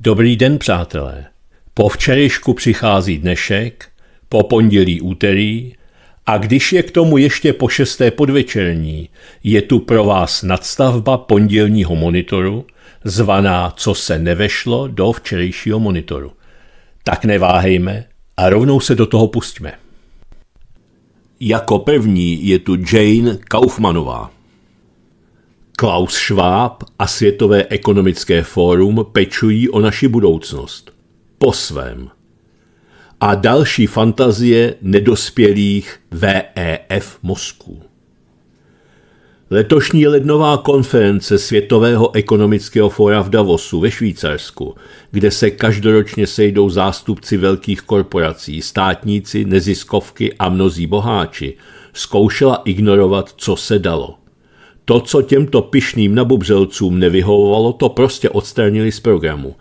Dobrý den, přátelé. Po včerejšku přichází dnešek, po pondělí úterý a když je k tomu ještě po šesté podvečerní, je tu pro vás nadstavba pondělního monitoru, zvaná Co se nevešlo do včerejšího monitoru. Tak neváhejme a rovnou se do toho pustíme. Jako první je tu Jane Kaufmanová. Klaus Schwab a Světové ekonomické fórum pečují o naši budoucnost. Po svém. A další fantazie nedospělých VEF mozků. Letošní lednová konference Světového ekonomického fóra v Davosu ve Švýcarsku, kde se každoročně sejdou zástupci velkých korporací, státníci, neziskovky a mnozí boháči, zkoušela ignorovat, co se dalo – to, co těmto pišným nabubřelcům nevyhovovalo, to prostě odstranili z programu.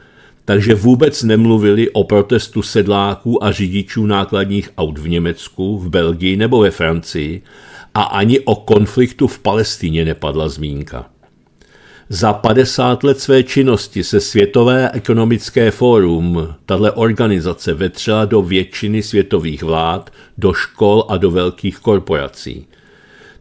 Takže vůbec nemluvili o protestu sedláků a řidičů nákladních aut v Německu, v Belgii nebo ve Francii a ani o konfliktu v Palestíně nepadla zmínka. Za 50 let své činnosti se Světové ekonomické fórum, tato organizace vetřela do většiny světových vlád, do škol a do velkých korporací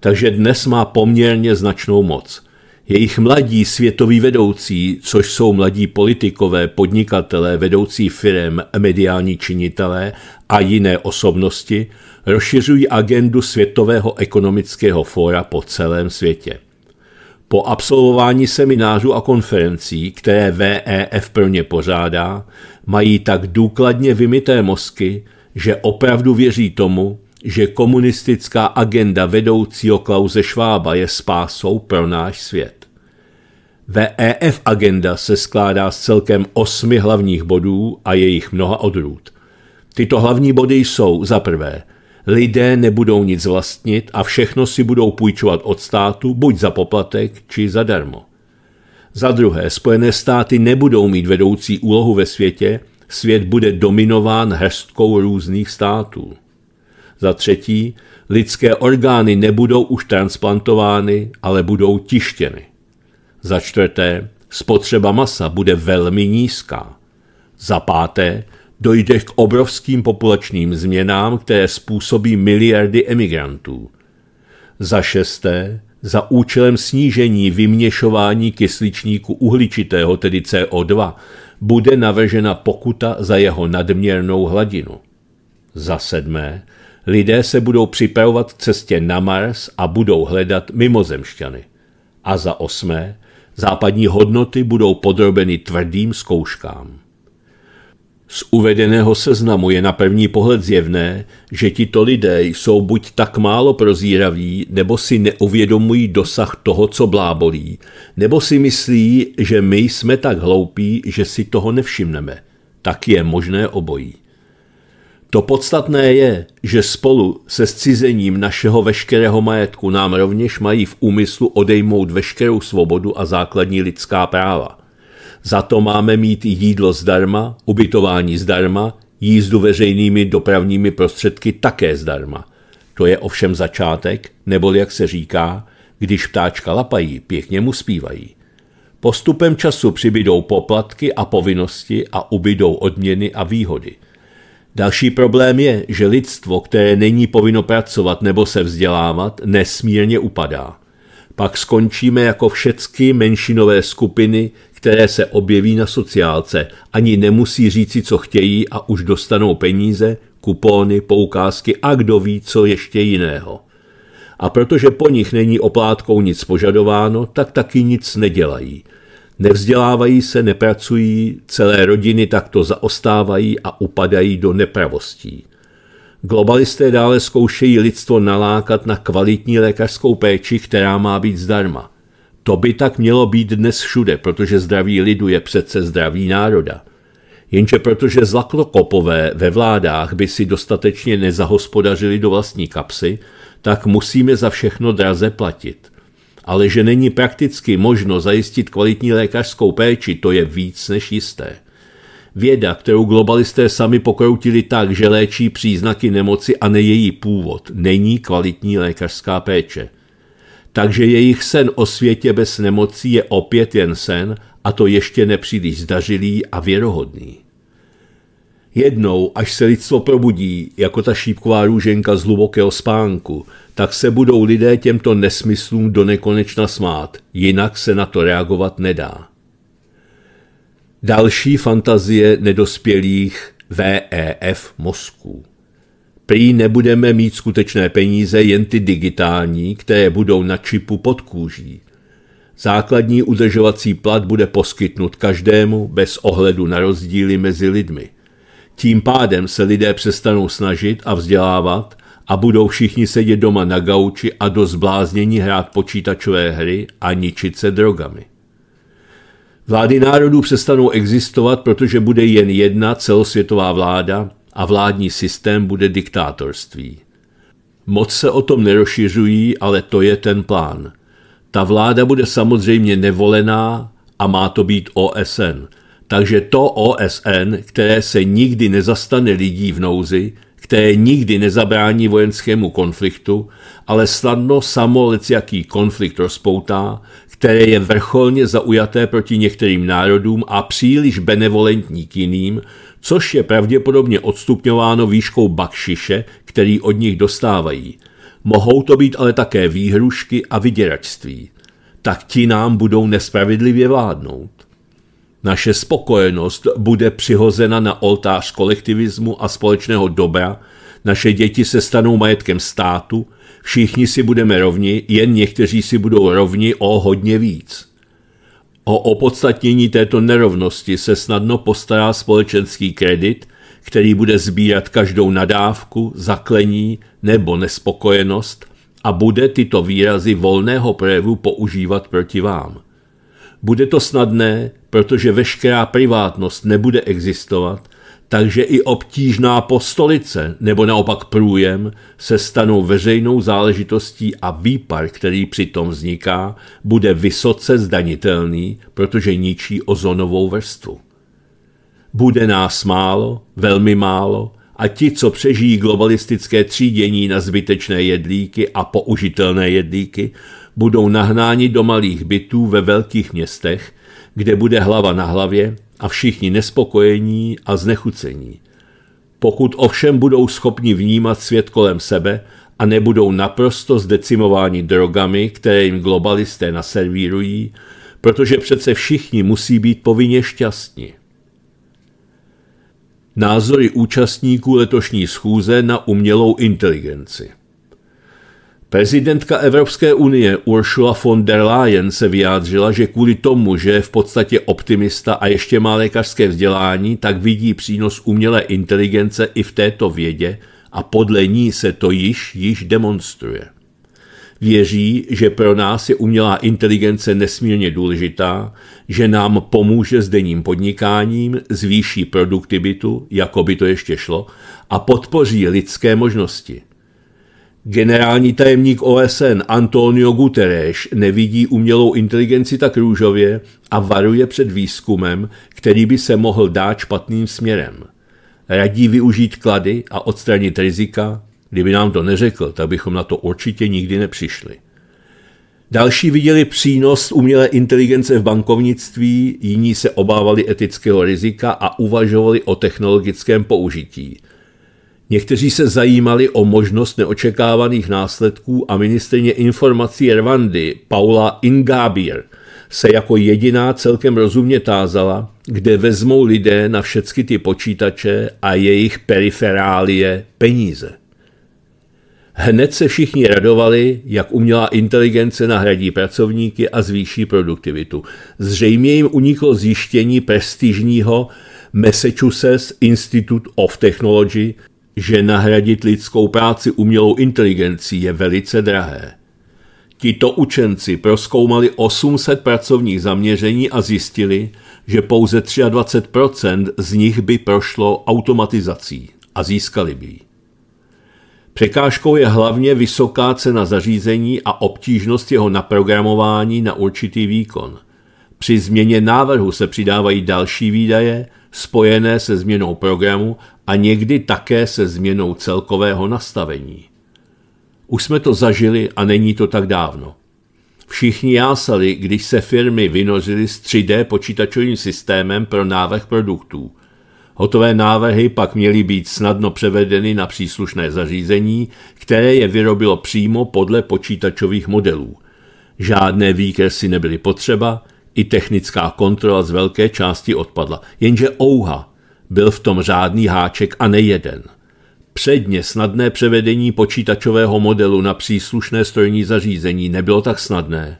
takže dnes má poměrně značnou moc. Jejich mladí světoví vedoucí, což jsou mladí politikové, podnikatelé, vedoucí firm, mediální činitelé a jiné osobnosti, rozšiřují agendu Světového ekonomického fóra po celém světě. Po absolvování seminářů a konferencí, které VEF pro ně pořádá, mají tak důkladně vymité mozky, že opravdu věří tomu, že komunistická agenda vedoucího Klauze Švába je spásou pro náš svět. VEF agenda se skládá z celkem osmi hlavních bodů a jejich mnoha odrůd. Tyto hlavní body jsou za prvé lidé nebudou nic vlastnit a všechno si budou půjčovat od státu buď za poplatek či zadarmo. Za druhé, Spojené státy nebudou mít vedoucí úlohu ve světě, svět bude dominován hrstkou různých států. Za třetí, lidské orgány nebudou už transplantovány, ale budou tištěny. Za čtvrté, spotřeba masa bude velmi nízká. Za páté, dojde k obrovským populačním změnám, které způsobí miliardy emigrantů. Za šesté, za účelem snížení vyměšování kysličníku uhličitého, tedy CO2, bude navržena pokuta za jeho nadměrnou hladinu. Za sedmé, Lidé se budou připravovat k cestě na Mars a budou hledat mimozemšťany. A za osmé, západní hodnoty budou podrobeny tvrdým zkouškám. Z uvedeného seznamu je na první pohled zjevné, že tito lidé jsou buď tak málo prozíraví, nebo si neuvědomují dosah toho, co blábolí, nebo si myslí, že my jsme tak hloupí, že si toho nevšimneme. Tak je možné obojí. To podstatné je, že spolu se scizením našeho veškerého majetku nám rovněž mají v úmyslu odejmout veškerou svobodu a základní lidská práva. Za to máme mít jídlo zdarma, ubytování zdarma, jízdu veřejnými dopravními prostředky také zdarma. To je ovšem začátek, nebo jak se říká, když ptáčka lapají, pěkně mu zpívají. Postupem času přibydou poplatky a povinnosti a ubydou odměny a výhody – Další problém je, že lidstvo, které není povinno pracovat nebo se vzdělávat, nesmírně upadá. Pak skončíme jako všechny menšinové skupiny, které se objeví na sociálce, ani nemusí říci, co chtějí a už dostanou peníze, kupóny, poukázky a kdo ví, co ještě jiného. A protože po nich není oplátkou nic požadováno, tak taky nic nedělají – Nevzdělávají se, nepracují, celé rodiny takto zaostávají a upadají do nepravostí. Globalisté dále zkoušejí lidstvo nalákat na kvalitní lékařskou péči, která má být zdarma. To by tak mělo být dnes všude, protože zdraví lidu je přece zdraví národa. Jenže protože zlaklokopové ve vládách by si dostatečně nezahospodařili do vlastní kapsy, tak musíme za všechno draze platit ale že není prakticky možno zajistit kvalitní lékařskou péči, to je víc než jisté. Věda, kterou globalisté sami pokroutili tak, že léčí příznaky nemoci a ne její původ, není kvalitní lékařská péče. Takže jejich sen o světě bez nemocí je opět jen sen, a to ještě nepříliš zdařilý a věrohodný. Jednou, až se lidstvo probudí, jako ta šípková růženka z hlubokého spánku, tak se budou lidé těmto nesmyslům do nekonečna smát, jinak se na to reagovat nedá. Další fantazie nedospělých VEF mozků. Prý nebudeme mít skutečné peníze, jen ty digitální, které budou na čipu pod kůží. Základní udržovací plat bude poskytnut každému bez ohledu na rozdíly mezi lidmi – tím pádem se lidé přestanou snažit a vzdělávat a budou všichni sedět doma na gauči a do zbláznění hrát počítačové hry a ničit se drogami. Vlády národů přestanou existovat, protože bude jen jedna celosvětová vláda a vládní systém bude diktátorství. Moc se o tom nerošiřují, ale to je ten plán. Ta vláda bude samozřejmě nevolená a má to být OSN – takže to OSN, které se nikdy nezastane lidí v nouzi, které nikdy nezabrání vojenskému konfliktu, ale snadno samo jaký konflikt rozpoutá, které je vrcholně zaujaté proti některým národům a příliš benevolentní k jiným, což je pravděpodobně odstupňováno výškou bakšiše, který od nich dostávají. Mohou to být ale také výhrušky a vyděračství. Tak ti nám budou nespravedlivě vládnout. Naše spokojenost bude přihozena na oltář kolektivismu a společného dobra, naše děti se stanou majetkem státu, všichni si budeme rovni, jen někteří si budou rovni o hodně víc. O opodstatnění této nerovnosti se snadno postará společenský kredit, který bude sbírat každou nadávku, zaklení nebo nespokojenost a bude tyto výrazy volného projevu používat proti vám. Bude to snadné, protože veškerá privátnost nebude existovat, takže i obtížná postolice nebo naopak průjem se stanou veřejnou záležitostí a výpar, který přitom vzniká, bude vysoce zdanitelný, protože ničí ozonovou vrstvu. Bude nás málo, velmi málo, a ti, co přežijí globalistické třídění na zbytečné jedlíky a použitelné jedlíky, budou nahnáni do malých bytů ve velkých městech, kde bude hlava na hlavě a všichni nespokojení a znechucení. Pokud ovšem budou schopni vnímat svět kolem sebe a nebudou naprosto zdecimováni drogami, které jim globalisté naservírují, protože přece všichni musí být povinně šťastní názory účastníků letošní schůze na umělou inteligenci. Prezidentka Evropské unie Ursula von der Leyen se vyjádřila, že kvůli tomu, že je v podstatě optimista a ještě má lékařské vzdělání, tak vidí přínos umělé inteligence i v této vědě a podle ní se to již již demonstruje. Věří, že pro nás je umělá inteligence nesmírně důležitá, že nám pomůže s denním podnikáním, zvýší produktivitu, jako by to ještě šlo, a podpoří lidské možnosti. Generální tajemník OSN Antonio Guterres nevidí umělou inteligenci tak růžově a varuje před výzkumem, který by se mohl dát špatným směrem. Radí využít klady a odstranit rizika, Kdyby nám to neřekl, tak bychom na to určitě nikdy nepřišli. Další viděli přínos umělé inteligence v bankovnictví, jiní se obávali etického rizika a uvažovali o technologickém použití. Někteří se zajímali o možnost neočekávaných následků a ministrině informací Rwandy Paula Ingabir se jako jediná celkem rozumně tázala, kde vezmou lidé na všechny ty počítače a jejich periferálie peníze. Hned se všichni radovali, jak umělá inteligence nahradí pracovníky a zvýší produktivitu. Zřejmě jim uniklo zjištění prestižního Massachusetts Institute of Technology, že nahradit lidskou práci umělou inteligencí je velice drahé. Tito učenci proskoumali 800 pracovních zaměření a zjistili, že pouze 23% z nich by prošlo automatizací a získali by ji. Překážkou je hlavně vysoká cena zařízení a obtížnost jeho naprogramování na určitý výkon. Při změně návrhu se přidávají další výdaje spojené se změnou programu a někdy také se změnou celkového nastavení. Už jsme to zažili a není to tak dávno. Všichni jásali, když se firmy vynořily s 3D počítačovým systémem pro návrh produktů – Hotové návrhy pak měly být snadno převedeny na příslušné zařízení, které je vyrobilo přímo podle počítačových modelů. Žádné výkresy nebyly potřeba, i technická kontrola z velké části odpadla. Jenže ouha, byl v tom řádný háček a nejeden. Předně snadné převedení počítačového modelu na příslušné strojní zařízení nebylo tak snadné.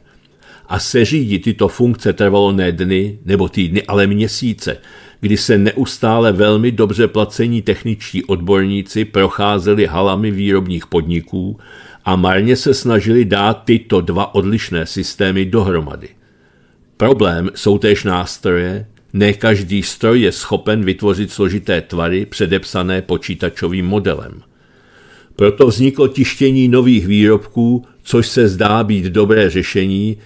A seřídit tyto funkce trvalo ne dny nebo týdny, ale měsíce, kdy se neustále velmi dobře placení techničtí odborníci procházeli halami výrobních podniků a marně se snažili dát tyto dva odlišné systémy dohromady. Problém jsou též nástroje, ne každý stroj je schopen vytvořit složité tvary předepsané počítačovým modelem. Proto vzniklo tištění nových výrobků, což se zdá být dobré řešení,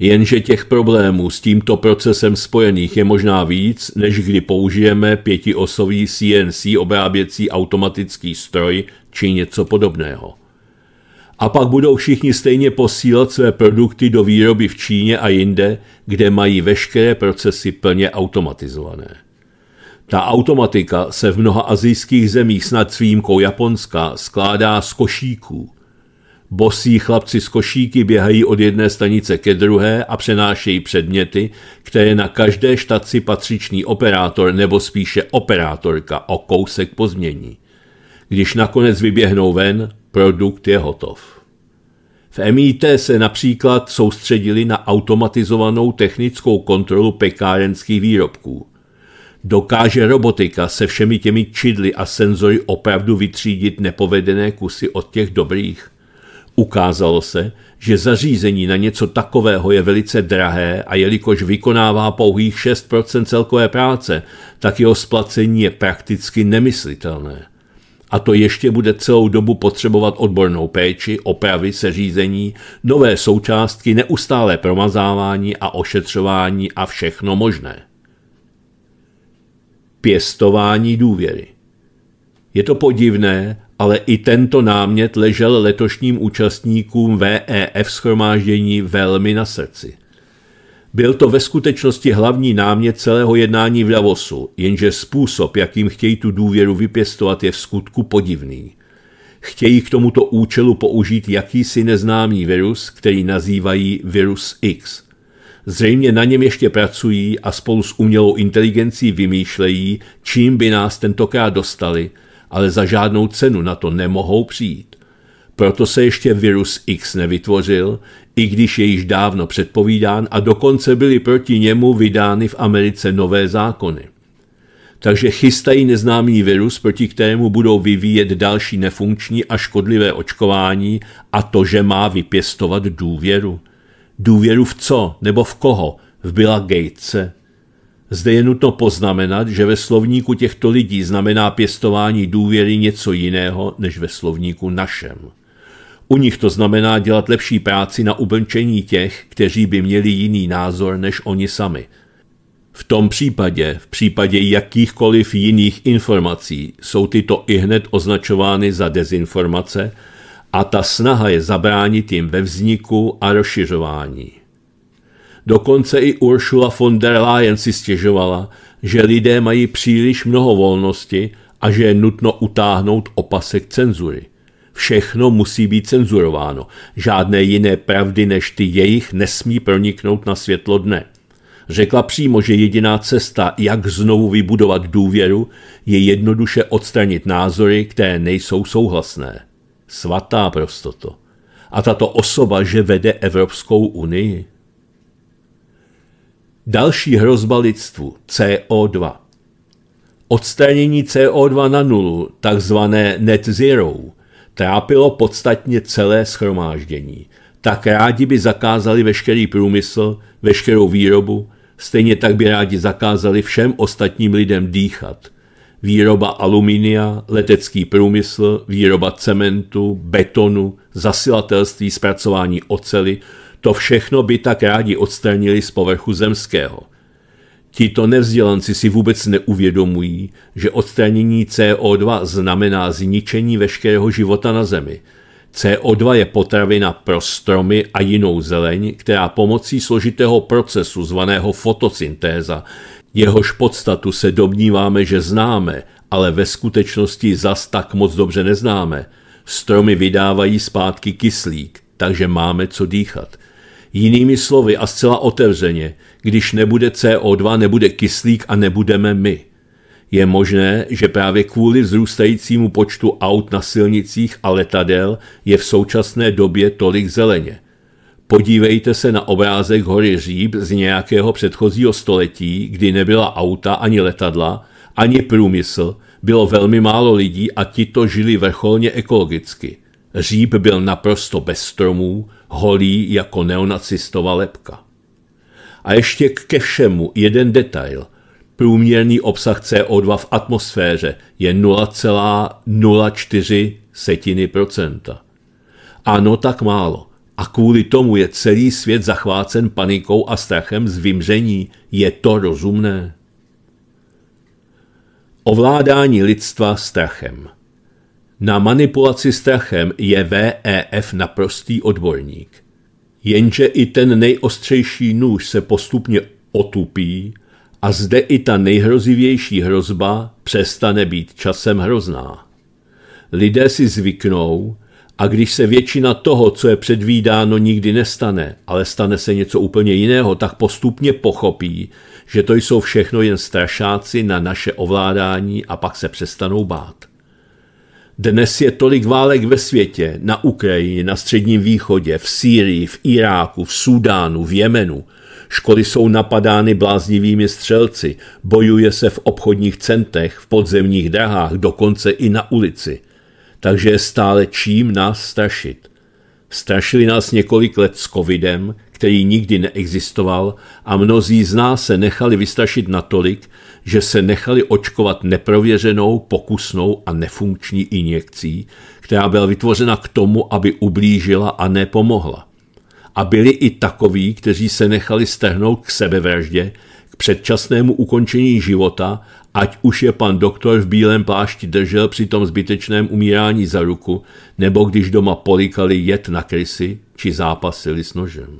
Jenže těch problémů s tímto procesem spojených je možná víc, než kdy použijeme pětiosový CNC obráběcí automatický stroj či něco podobného. A pak budou všichni stejně posílat své produkty do výroby v Číně a jinde, kde mají veškeré procesy plně automatizované. Ta automatika se v mnoha azijských zemích snad s výjimkou Japonska skládá z košíků – Bosí chlapci z košíky běhají od jedné stanice ke druhé a přenášejí předměty, které na každé štaci patřičný operátor nebo spíše operátorka o kousek pozmění. Když nakonec vyběhnou ven, produkt je hotov. V MIT se například soustředili na automatizovanou technickou kontrolu pekárenských výrobků. Dokáže robotika se všemi těmi čidly a senzory opravdu vytřídit nepovedené kusy od těch dobrých? Ukázalo se, že zařízení na něco takového je velice drahé a jelikož vykonává pouhých 6% celkové práce, tak jeho splacení je prakticky nemyslitelné. A to ještě bude celou dobu potřebovat odbornou péči, opravy, seřízení, nové součástky, neustálé promazávání a ošetřování a všechno možné. Pěstování důvěry. Je to podivné, ale i tento námět ležel letošním účastníkům VEF schromáždění velmi na srdci. Byl to ve skutečnosti hlavní námět celého jednání v Davosu, jenže způsob, jakým chtějí tu důvěru vypěstovat, je v skutku podivný. Chtějí k tomuto účelu použít jakýsi neznámý virus, který nazývají virus X. Zřejmě na něm ještě pracují a spolu s umělou inteligencí vymýšlejí, čím by nás tentokrát dostali – ale za žádnou cenu na to nemohou přijít. Proto se ještě virus X nevytvořil, i když je již dávno předpovídán a dokonce byly proti němu vydány v Americe nové zákony. Takže chystají neznámý virus, proti kterému budou vyvíjet další nefunkční a škodlivé očkování a to, že má vypěstovat důvěru. Důvěru v co nebo v koho? V Billa Gatese, zde je nutno poznamenat, že ve slovníku těchto lidí znamená pěstování důvěry něco jiného než ve slovníku našem. U nich to znamená dělat lepší práci na ubrnčení těch, kteří by měli jiný názor než oni sami. V tom případě, v případě jakýchkoliv jiných informací, jsou tyto i hned označovány za dezinformace a ta snaha je zabránit jim ve vzniku a rozšiřování. Dokonce i Ursula von der Leyen si stěžovala, že lidé mají příliš mnoho volnosti a že je nutno utáhnout opasek cenzury. Všechno musí být cenzurováno. Žádné jiné pravdy než ty jejich nesmí proniknout na světlo dne. Řekla přímo, že jediná cesta, jak znovu vybudovat důvěru, je jednoduše odstranit názory, které nejsou souhlasné. Svatá prostoto. A tato osoba, že vede Evropskou unii? Další hrozba lidstvu CO2. Odstranění CO2 na nulu, takzvané net zero, trápilo podstatně celé schromáždění. Tak rádi by zakázali veškerý průmysl, veškerou výrobu, stejně tak by rádi zakázali všem ostatním lidem dýchat. Výroba aluminia, letecký průmysl, výroba cementu, betonu, zasilatelství, zpracování ocely – to všechno by tak rádi odstranili z povrchu zemského. Tito nevzdělanci si vůbec neuvědomují, že odstranění CO2 znamená zničení veškerého života na Zemi. CO2 je potravina pro stromy a jinou zeleň, která pomocí složitého procesu zvaného fotosyntéza, jehož podstatu se domníváme, že známe, ale ve skutečnosti zas tak moc dobře neznáme, stromy vydávají zpátky kyslík, takže máme co dýchat – Jinými slovy a zcela otevřeně, když nebude CO2, nebude kyslík a nebudeme my. Je možné, že právě kvůli vzrůstajícímu počtu aut na silnicích a letadel je v současné době tolik zeleně. Podívejte se na obrázek hory Říb z nějakého předchozího století, kdy nebyla auta ani letadla, ani průmysl, bylo velmi málo lidí a ti žili vrcholně ekologicky – Říp byl naprosto bez stromů, holý jako neonacistova lepka. A ještě ke všemu jeden detail. Průměrný obsah CO2 v atmosféře je 0,04 setiny procenta. Ano, tak málo. A kvůli tomu je celý svět zachvácen panikou a strachem z vymření. Je to rozumné? Ovládání lidstva strachem – na manipulaci strachem je VEF naprostý odborník. Jenže i ten nejostřejší nůž se postupně otupí a zde i ta nejhrozivější hrozba přestane být časem hrozná. Lidé si zvyknou a když se většina toho, co je předvídáno, nikdy nestane, ale stane se něco úplně jiného, tak postupně pochopí, že to jsou všechno jen strašáci na naše ovládání a pak se přestanou bát. Dnes je tolik válek ve světě, na Ukrajině, na Středním východě, v Sýrii, v Iráku, v Súdánu, v Jemenu. Školy jsou napadány bláznivými střelci, bojuje se v obchodních centech, v podzemních drahách, dokonce i na ulici. Takže je stále čím nás strašit. Strašili nás několik let s covidem, který nikdy neexistoval a mnozí z nás se nechali vystrašit natolik, že se nechali očkovat neprověřenou, pokusnou a nefunkční injekcí, která byla vytvořena k tomu, aby ublížila a nepomohla. A byli i takoví, kteří se nechali strhnout k sebevraždě, k předčasnému ukončení života, ať už je pan doktor v bílém plášti držel při tom zbytečném umírání za ruku, nebo když doma polikali jet na krysy či zápasili s nožem.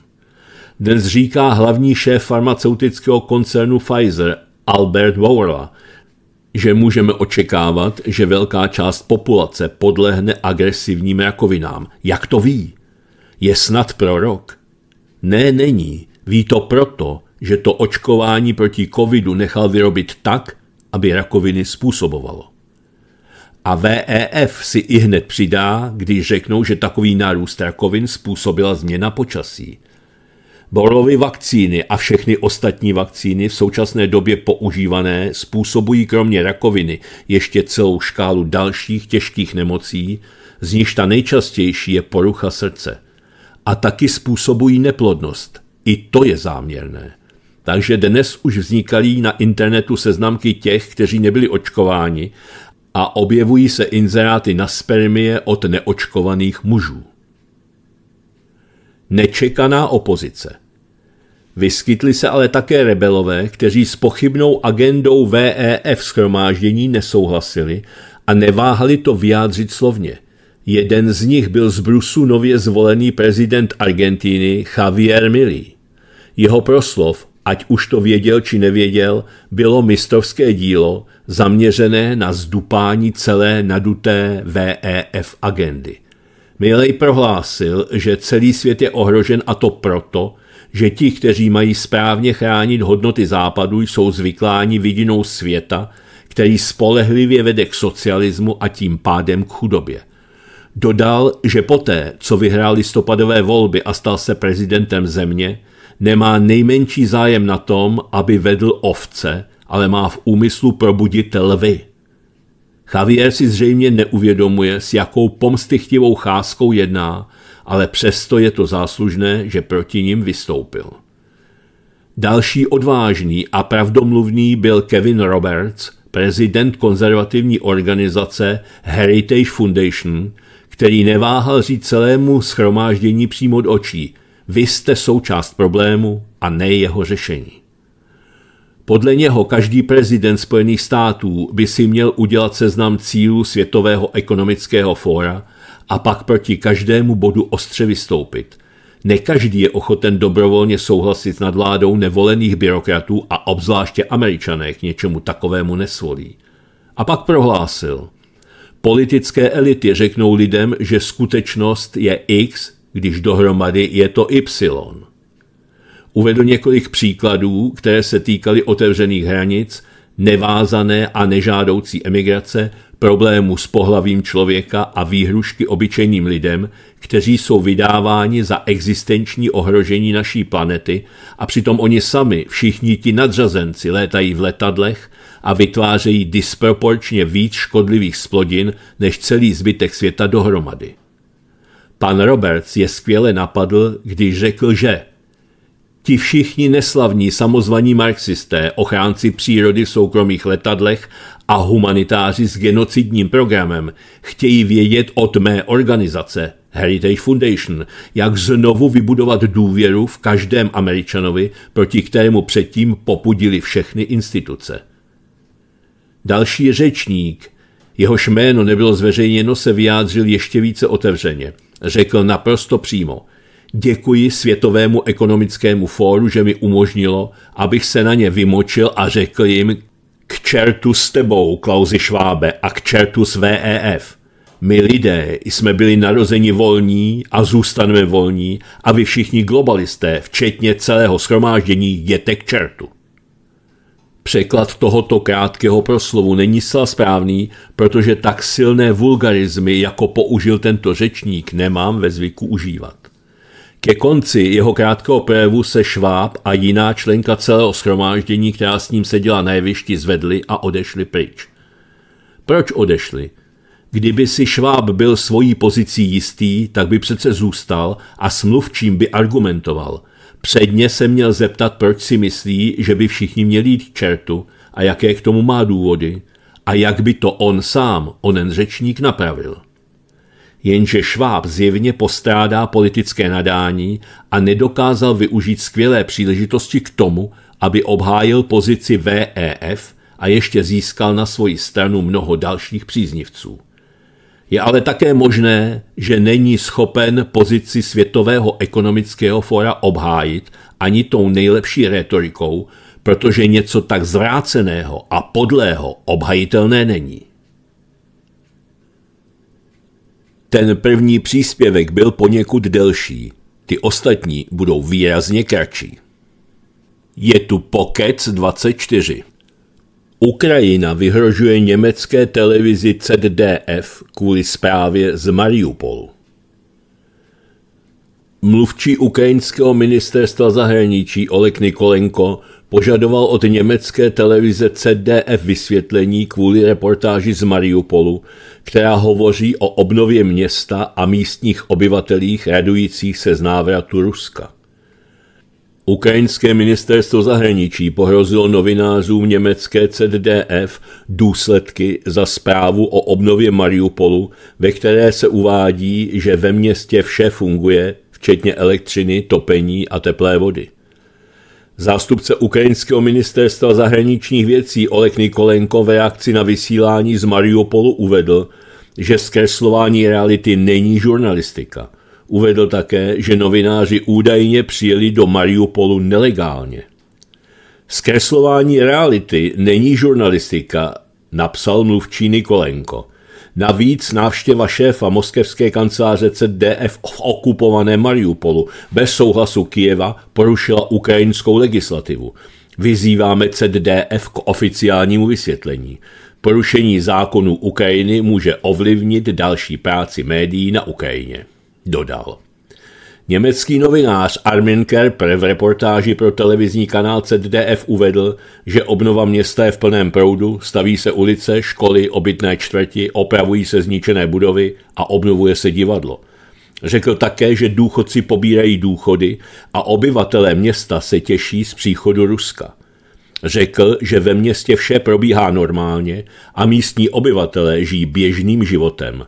Dnes říká hlavní šéf farmaceutického koncernu Pfizer Albert Bourla, že můžeme očekávat, že velká část populace podlehne agresivním rakovinám. Jak to ví? Je snad prorok? Ne, není. Ví to proto, že to očkování proti covidu nechal vyrobit tak, aby rakoviny způsobovalo. A VEF si i hned přidá, když řeknou, že takový nárůst rakovin způsobila změna počasí. Borlovy vakcíny a všechny ostatní vakcíny v současné době používané způsobují kromě rakoviny ještě celou škálu dalších těžkých nemocí, z nichž ta nejčastější je porucha srdce. A taky způsobují neplodnost. I to je záměrné. Takže dnes už vznikají na internetu seznamky těch, kteří nebyli očkováni a objevují se inzeráty na spermie od neočkovaných mužů nečekaná opozice. Vyskytli se ale také rebelové, kteří s pochybnou agendou VEF schromáždění nesouhlasili a neváhali to vyjádřit slovně. Jeden z nich byl z Brusu nově zvolený prezident Argentíny Javier Milí. Jeho proslov, ať už to věděl či nevěděl, bylo mistrovské dílo zaměřené na zdupání celé naduté VEF agendy – Milley prohlásil, že celý svět je ohrožen a to proto, že ti, kteří mají správně chránit hodnoty západu, jsou zvykláni vidinou světa, který spolehlivě vede k socialismu a tím pádem k chudobě. Dodal, že poté, co vyhrál listopadové volby a stal se prezidentem země, nemá nejmenší zájem na tom, aby vedl ovce, ale má v úmyslu probudit lvy. Javier si zřejmě neuvědomuje, s jakou pomstychtivou cházkou jedná, ale přesto je to záslužné, že proti ním vystoupil. Další odvážný a pravdomluvný byl Kevin Roberts, prezident konzervativní organizace Heritage Foundation, který neváhal říct celému schromáždění přímo od očí. Vy jste součást problému a ne jeho řešení. Podle něho každý prezident Spojených států by si měl udělat seznam cílů Světového ekonomického fóra a pak proti každému bodu ostře vystoupit. Ne každý je ochoten dobrovolně souhlasit s vládou nevolených byrokratů a obzvláště američané k něčemu takovému nesvolí. A pak prohlásil. Politické elity řeknou lidem, že skutečnost je X, když dohromady je to Y uvedl několik příkladů, které se týkaly otevřených hranic, nevázané a nežádoucí emigrace, problému s pohlavím člověka a výhrušky obyčejným lidem, kteří jsou vydáváni za existenční ohrožení naší planety a přitom oni sami, všichni ti nadřazenci, létají v letadlech a vytvářejí disproporčně víc škodlivých splodin než celý zbytek světa dohromady. Pan Roberts je skvěle napadl, když řekl, že Ti všichni neslavní samozvaní marxisté, ochránci přírody v soukromých letadlech a humanitáři s genocidním programem chtějí vědět od mé organizace Heritage Foundation, jak znovu vybudovat důvěru v každém Američanovi, proti kterému předtím popudili všechny instituce. Další řečník, jehož jméno nebylo zveřejněno, se vyjádřil ještě více otevřeně. Řekl naprosto přímo – děkuji Světovému ekonomickému fóru, že mi umožnilo, abych se na ně vymočil a řekl jim, k čertu s tebou, Klausi Švábe, a k čertu s VEF. My lidé jsme byli narozeni volní a zůstaneme volní a vy všichni globalisté, včetně celého schromáždění, jete k čertu. Překlad tohoto krátkého proslovu není zcela správný, protože tak silné vulgarizmy, jako použil tento řečník, nemám ve zvyku užívat. Ke konci jeho krátkého projevu se Šváb a jiná členka celého schromáždění, která s ním seděla na jevišti, zvedli a odešli pryč. Proč odešli? Kdyby si Šváb byl svojí pozicí jistý, tak by přece zůstal a s mluvčím by argumentoval. Předně se měl zeptat, proč si myslí, že by všichni měli jít k čertu a jaké k tomu má důvody a jak by to on sám, onen řečník, napravil jenže Šváb zjevně postrádá politické nadání a nedokázal využít skvělé příležitosti k tomu, aby obhájil pozici VEF a ještě získal na svoji stranu mnoho dalších příznivců. Je ale také možné, že není schopen pozici Světového ekonomického fora obhájit ani tou nejlepší rétorikou, protože něco tak zvráceného a podlého obhajitelné není. Ten první příspěvek byl poněkud delší, ty ostatní budou výrazně kratší. Je tu Pokec 24. Ukrajina vyhrožuje německé televizi ZDF kvůli zprávě z Mariupolu. Mluvčí ukrajinského ministerstva zahraničí Oleg Nikolenko požadoval od německé televize CDF vysvětlení kvůli reportáži z Mariupolu, která hovoří o obnově města a místních obyvatelích radujících se z návratu Ruska. Ukrajinské ministerstvo zahraničí pohrozilo novinářům německé CDF důsledky za zprávu o obnově Mariupolu, ve které se uvádí, že ve městě vše funguje, včetně elektřiny, topení a teplé vody. Zástupce ukrajinského ministerstva zahraničních věcí Oleg Nikolenko ve reakci na vysílání z Mariupolu uvedl, že zkreslování reality není žurnalistika. Uvedl také, že novináři údajně přijeli do Mariupolu nelegálně. Zkreslování reality není žurnalistika, napsal mluvčí Nikolenko – Navíc návštěva šéfa moskevské kanceláře CDF v okupované Mariupolu bez souhlasu Kijeva porušila ukrajinskou legislativu. Vyzýváme CDF k oficiálnímu vysvětlení. Porušení zákonů Ukrajiny může ovlivnit další práci médií na Ukrajině. Dodal. Německý novinář Armin Kerper v reportáži pro televizní kanál ZDF uvedl, že obnova města je v plném proudu, staví se ulice, školy, obytné čtvrti, opravují se zničené budovy a obnovuje se divadlo. Řekl také, že důchodci pobírají důchody a obyvatelé města se těší z příchodu Ruska. Řekl, že ve městě vše probíhá normálně a místní obyvatelé žijí běžným životem.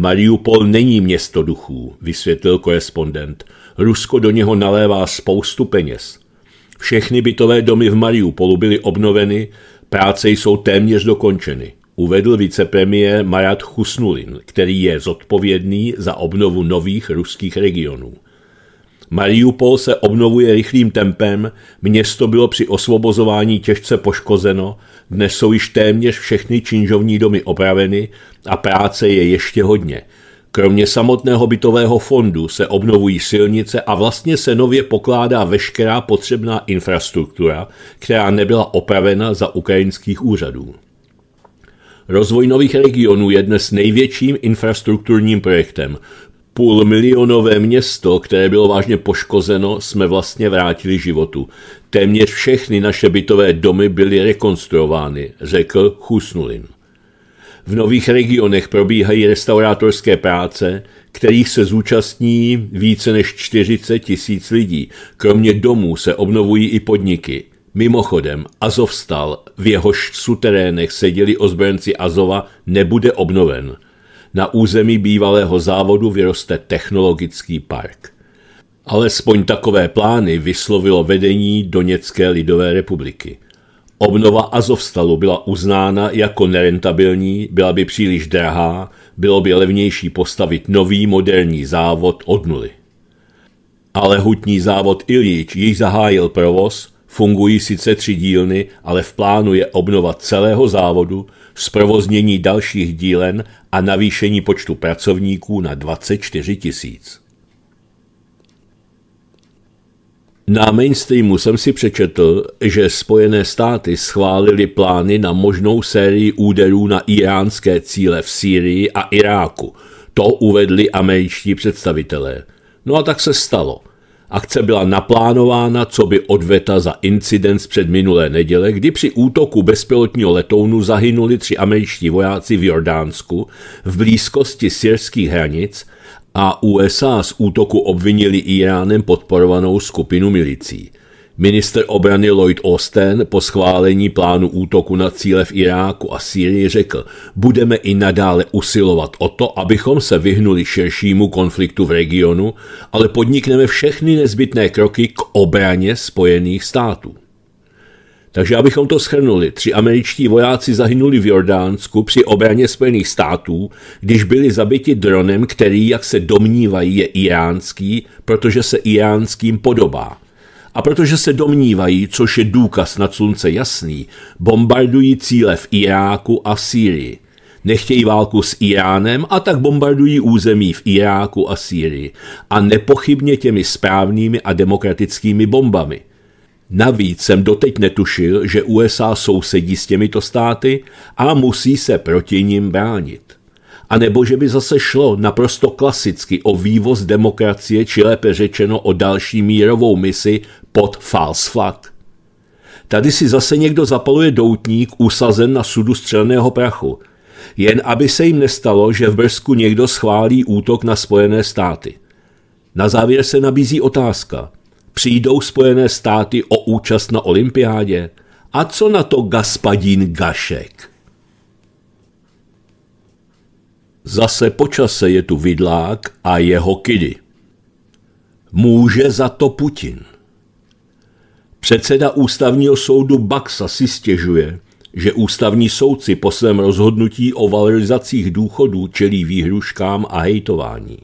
Mariupol není město duchů, vysvětlil korespondent. Rusko do něho nalévá spoustu peněz. Všechny bytové domy v Mariupolu byly obnoveny, práce jsou téměř dokončeny, uvedl vicepremiér Marat Chusnulin, který je zodpovědný za obnovu nových ruských regionů. Mariupol se obnovuje rychlým tempem, město bylo při osvobozování těžce poškozeno, dnes jsou již téměř všechny činžovní domy opraveny a práce je ještě hodně. Kromě samotného bytového fondu se obnovují silnice a vlastně se nově pokládá veškerá potřebná infrastruktura, která nebyla opravena za ukrajinských úřadů. Rozvoj nových regionů je dnes největším infrastrukturním projektem. Půlmilionové město, které bylo vážně poškozeno, jsme vlastně vrátili životu. Téměř všechny naše bytové domy byly rekonstruovány, řekl Chusnulin. V nových regionech probíhají restaurátorské práce, kterých se zúčastní více než 40 tisíc lidí. Kromě domů se obnovují i podniky. Mimochodem, Azov stal, v jehož suterénech seděli ozbrojenci Azova, nebude obnoven – na území bývalého závodu vyroste technologický park. Alespoň takové plány vyslovilo vedení Doněcké lidové republiky. Obnova Azovstalu byla uznána jako nerentabilní, byla by příliš drahá, bylo by levnější postavit nový moderní závod od nuly. Ale hutní závod Ilič již zahájil provoz, fungují sice tři dílny, ale v plánu je obnova celého závodu, zprovoznění dalších dílen a navýšení počtu pracovníků na 24 tisíc. Na mainstreamu jsem si přečetl, že Spojené státy schválili plány na možnou sérii úderů na iránské cíle v Sýrii a Iráku. To uvedli američtí představitelé. No a tak se stalo. Akce byla naplánována co by odveta za incident před minulé neděle, kdy při útoku bezpilotního letounu zahynuli tři američtí vojáci v Jordánsku v blízkosti syrských hranic a USA z útoku obvinili Iránem podporovanou skupinu milicí – Minister obrany Lloyd Austin po schválení plánu útoku na cíle v Iráku a Sýrii řekl, budeme i nadále usilovat o to, abychom se vyhnuli širšímu konfliktu v regionu, ale podnikneme všechny nezbytné kroky k obraně Spojených států. Takže abychom to schrnuli, tři američtí vojáci zahynuli v Jordánsku při obraně Spojených států, když byli zabiti dronem, který, jak se domnívají, je iránský, protože se iránským podobá. A protože se domnívají, což je důkaz nad slunce jasný, bombardují cíle v Iráku a Sýrii. Nechtějí válku s Iránem a tak bombardují území v Iráku a Sýrii. A nepochybně těmi správnými a demokratickými bombami. Navíc jsem doteď netušil, že USA sousedí s těmito státy a musí se proti nim bránit. A nebo že by zase šlo naprosto klasicky o vývoz demokracie, či lépe řečeno o další mírovou misi pod false flag. Tady si zase někdo zapaluje doutník usazen na sudu střelného prachu, jen aby se jim nestalo, že v Brzku někdo schválí útok na Spojené státy. Na závěr se nabízí otázka. Přijdou Spojené státy o účast na olympiádě? A co na to Gaspadín Gašek? Zase počase je tu Vidlák a jeho kidy. Může za to Putin. Předseda ústavního soudu Baxa si stěžuje, že ústavní soudci po svém rozhodnutí o valorizacích důchodů čelí výhruškám a hejtování.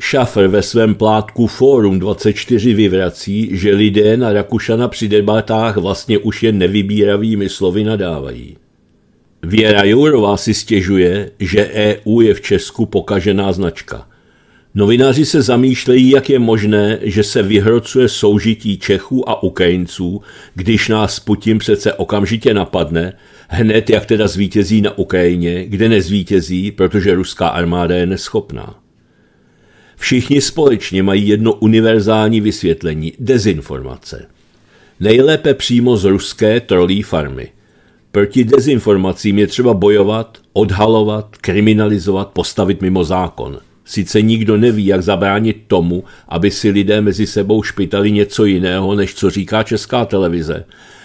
Šafr ve svém plátku Forum 24 vyvrací, že lidé na Rakušana při debatách vlastně už jen nevybíravými slovy nadávají. Věra Jourová si stěžuje, že EU je v Česku pokažená značka. Novináři se zamýšlejí, jak je možné, že se vyhrocuje soužití Čechů a Ukrajinců, když nás Putin přece okamžitě napadne, hned jak teda zvítězí na Ukrajině, kde nezvítězí, protože ruská armáda je neschopná. Všichni společně mají jedno univerzální vysvětlení – dezinformace. Nejlépe přímo z ruské trolí farmy. Proti dezinformacím je třeba bojovat, odhalovat, kriminalizovat, postavit mimo zákon. Sice nikdo neví, jak zabránit tomu, aby si lidé mezi sebou špitali něco jiného, než co říká česká televize,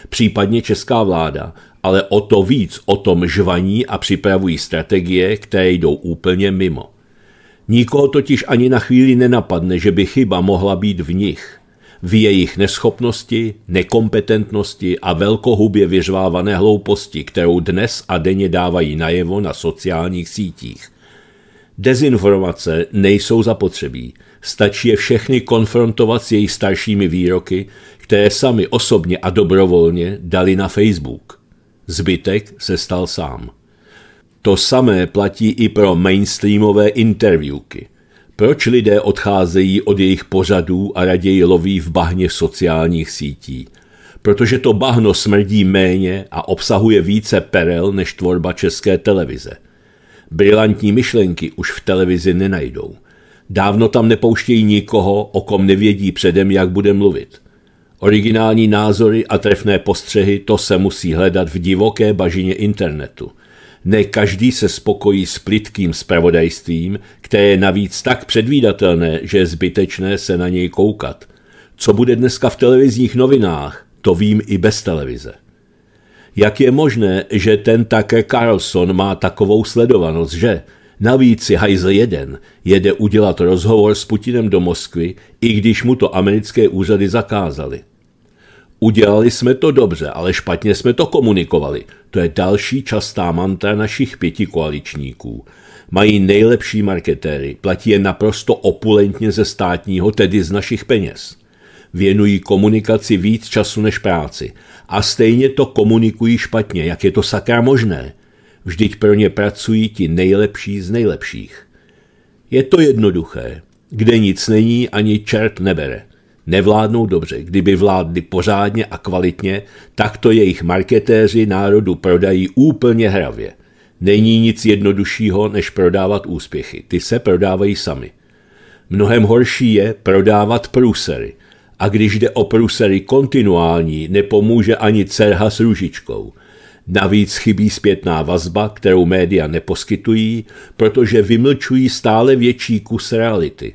případně česká vláda, ale o to víc o tom žvaní a připravují strategie, které jdou úplně mimo. Nikoho totiž ani na chvíli nenapadne, že by chyba mohla být v nich – v jejich neschopnosti, nekompetentnosti a velkohubě vyžvávané hlouposti, kterou dnes a denně dávají najevo na sociálních sítích. Dezinformace nejsou zapotřebí, stačí je všechny konfrontovat s jejich staršími výroky, které sami osobně a dobrovolně dali na Facebook. Zbytek se stal sám. To samé platí i pro mainstreamové interviewky – proč lidé odcházejí od jejich pořadů a raději loví v bahně sociálních sítí? Protože to bahno smrdí méně a obsahuje více perel než tvorba české televize. Brilantní myšlenky už v televizi nenajdou. Dávno tam nepouštějí nikoho, o kom nevědí předem, jak bude mluvit. Originální názory a trefné postřehy to se musí hledat v divoké bažině internetu – ne každý se spokojí s plitkým spravodajstvím, které je navíc tak předvídatelné, že je zbytečné se na něj koukat. Co bude dneska v televizních novinách, to vím i bez televize. Jak je možné, že ten také Carlson má takovou sledovanost, že navíc si Heisel jeden, jede udělat rozhovor s Putinem do Moskvy, i když mu to americké úřady zakázali? Udělali jsme to dobře, ale špatně jsme to komunikovali. To je další častá mantra našich pěti koaličníků. Mají nejlepší marketéry, platí je naprosto opulentně ze státního, tedy z našich peněz. Věnují komunikaci víc času než práci. A stejně to komunikují špatně, jak je to sakra možné. Vždyť pro ně pracují ti nejlepší z nejlepších. Je to jednoduché. Kde nic není, ani čert nebere nevládnou dobře. Kdyby vládli pořádně a kvalitně, tak to jejich marketéři národu prodají úplně hravě. Není nic jednoduššího, než prodávat úspěchy. Ty se prodávají sami. Mnohem horší je prodávat průsery. A když jde o průsery kontinuální, nepomůže ani cerha s růžičkou. Navíc chybí zpětná vazba, kterou média neposkytují, protože vymlčují stále větší kus reality.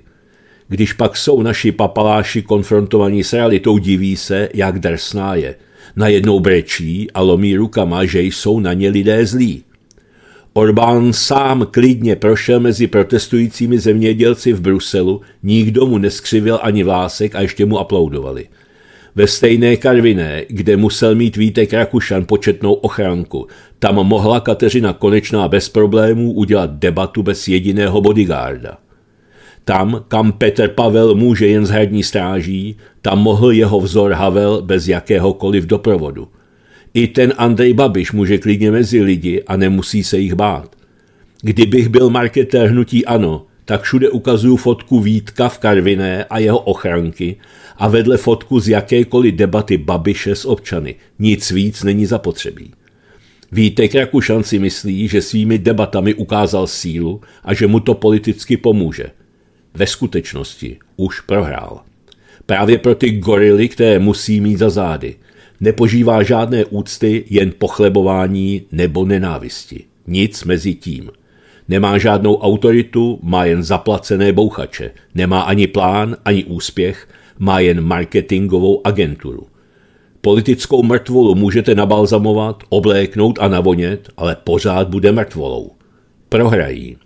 Když pak jsou naši papaláši konfrontovaní s realitou, diví se, jak drsná je. Najednou brečí a lomí rukama, že jsou na ně lidé zlí. Orbán sám klidně prošel mezi protestujícími zemědělci v Bruselu, nikdo mu neskřivil ani vlásek a ještě mu aplaudovali. Ve stejné Karviné, kde musel mít Vítek Rakušan početnou ochranku, tam mohla Kateřina Konečná bez problémů udělat debatu bez jediného bodyguarda tam, kam Petr Pavel může jen z hradní stráží, tam mohl jeho vzor Havel bez jakéhokoliv doprovodu. I ten Andrej Babiš může klidně mezi lidi a nemusí se jich bát. Kdybych byl marketér hnutí ANO, tak všude ukazuju fotku Vítka v Karviné a jeho ochranky a vedle fotku z jakékoliv debaty Babiše s občany. Nic víc není zapotřebí. Vítek Rakušan si myslí, že svými debatami ukázal sílu a že mu to politicky pomůže – ve skutečnosti už prohrál. Právě pro ty gorily, které musí mít za zády. Nepožívá žádné úcty, jen pochlebování nebo nenávisti. Nic mezi tím. Nemá žádnou autoritu, má jen zaplacené bouchače. Nemá ani plán, ani úspěch, má jen marketingovou agenturu. Politickou mrtvolu můžete nabalzamovat, obléknout a navonět, ale pořád bude mrtvolou. Prohrají.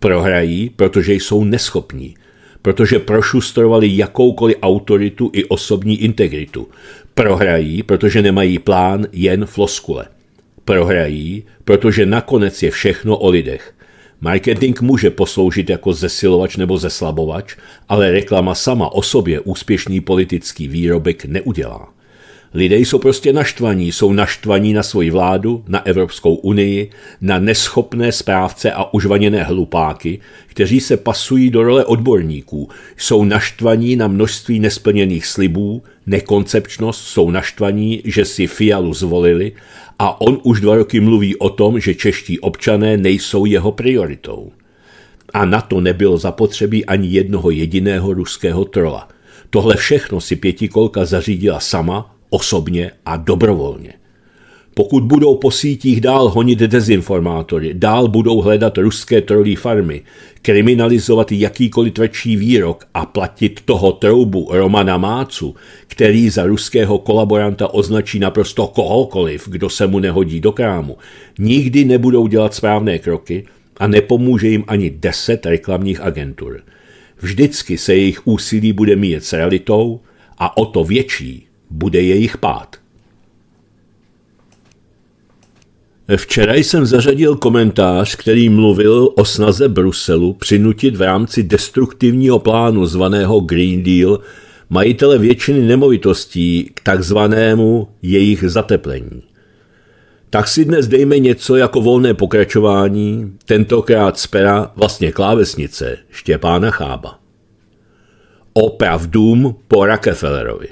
Prohrají, protože jsou neschopní, protože prošustrovali jakoukoliv autoritu i osobní integritu. Prohrají, protože nemají plán, jen floskule. Prohrají, protože nakonec je všechno o lidech. Marketing může posloužit jako zesilovač nebo zeslabovač, ale reklama sama o sobě úspěšný politický výrobek neudělá. Lidé jsou prostě naštvaní. Jsou naštvaní na svoji vládu, na Evropskou unii, na neschopné správce a užvaněné hlupáky, kteří se pasují do role odborníků. Jsou naštvaní na množství nesplněných slibů, nekoncepčnost, jsou naštvaní, že si Fialu zvolili a on už dva roky mluví o tom, že čeští občané nejsou jeho prioritou. A na to nebylo zapotřebí ani jednoho jediného ruského trola. Tohle všechno si pětikolka zařídila sama osobně a dobrovolně. Pokud budou po sítích dál honit dezinformátory, dál budou hledat ruské trolí farmy, kriminalizovat jakýkoliv tvrdší výrok a platit toho troubu Romana Mácu, který za ruského kolaboranta označí naprosto kohokoliv, kdo se mu nehodí do krámu, nikdy nebudou dělat správné kroky a nepomůže jim ani deset reklamních agentur. Vždycky se jejich úsilí bude míjet s realitou a o to větší bude jejich pád. Včera jsem zařadil komentář, který mluvil o snaze Bruselu přinutit v rámci destruktivního plánu zvaného Green Deal majitele většiny nemovitostí k takzvanému jejich zateplení. Tak si dnes dejme něco jako volné pokračování, tentokrát z pera vlastně klávesnice Štěpána Chába. Opravdům po Rockefellerovi.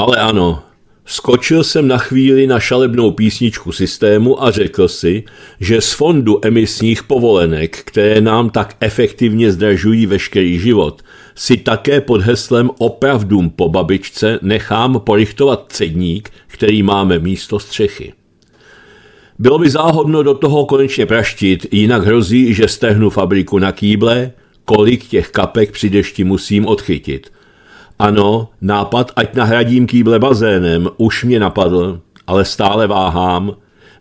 Ale ano, skočil jsem na chvíli na šalebnou písničku systému a řekl si, že z fondu emisních povolenek, které nám tak efektivně zdražují veškerý život, si také pod heslem opravdům po babičce nechám porichtovat cedník, který máme místo střechy. Bylo by záhodno do toho konečně praštit, jinak hrozí, že stehnu fabriku na kýble, kolik těch kapek při dešti musím odchytit – ano, nápad, ať nahradím kýble bazénem, už mě napadl, ale stále váhám.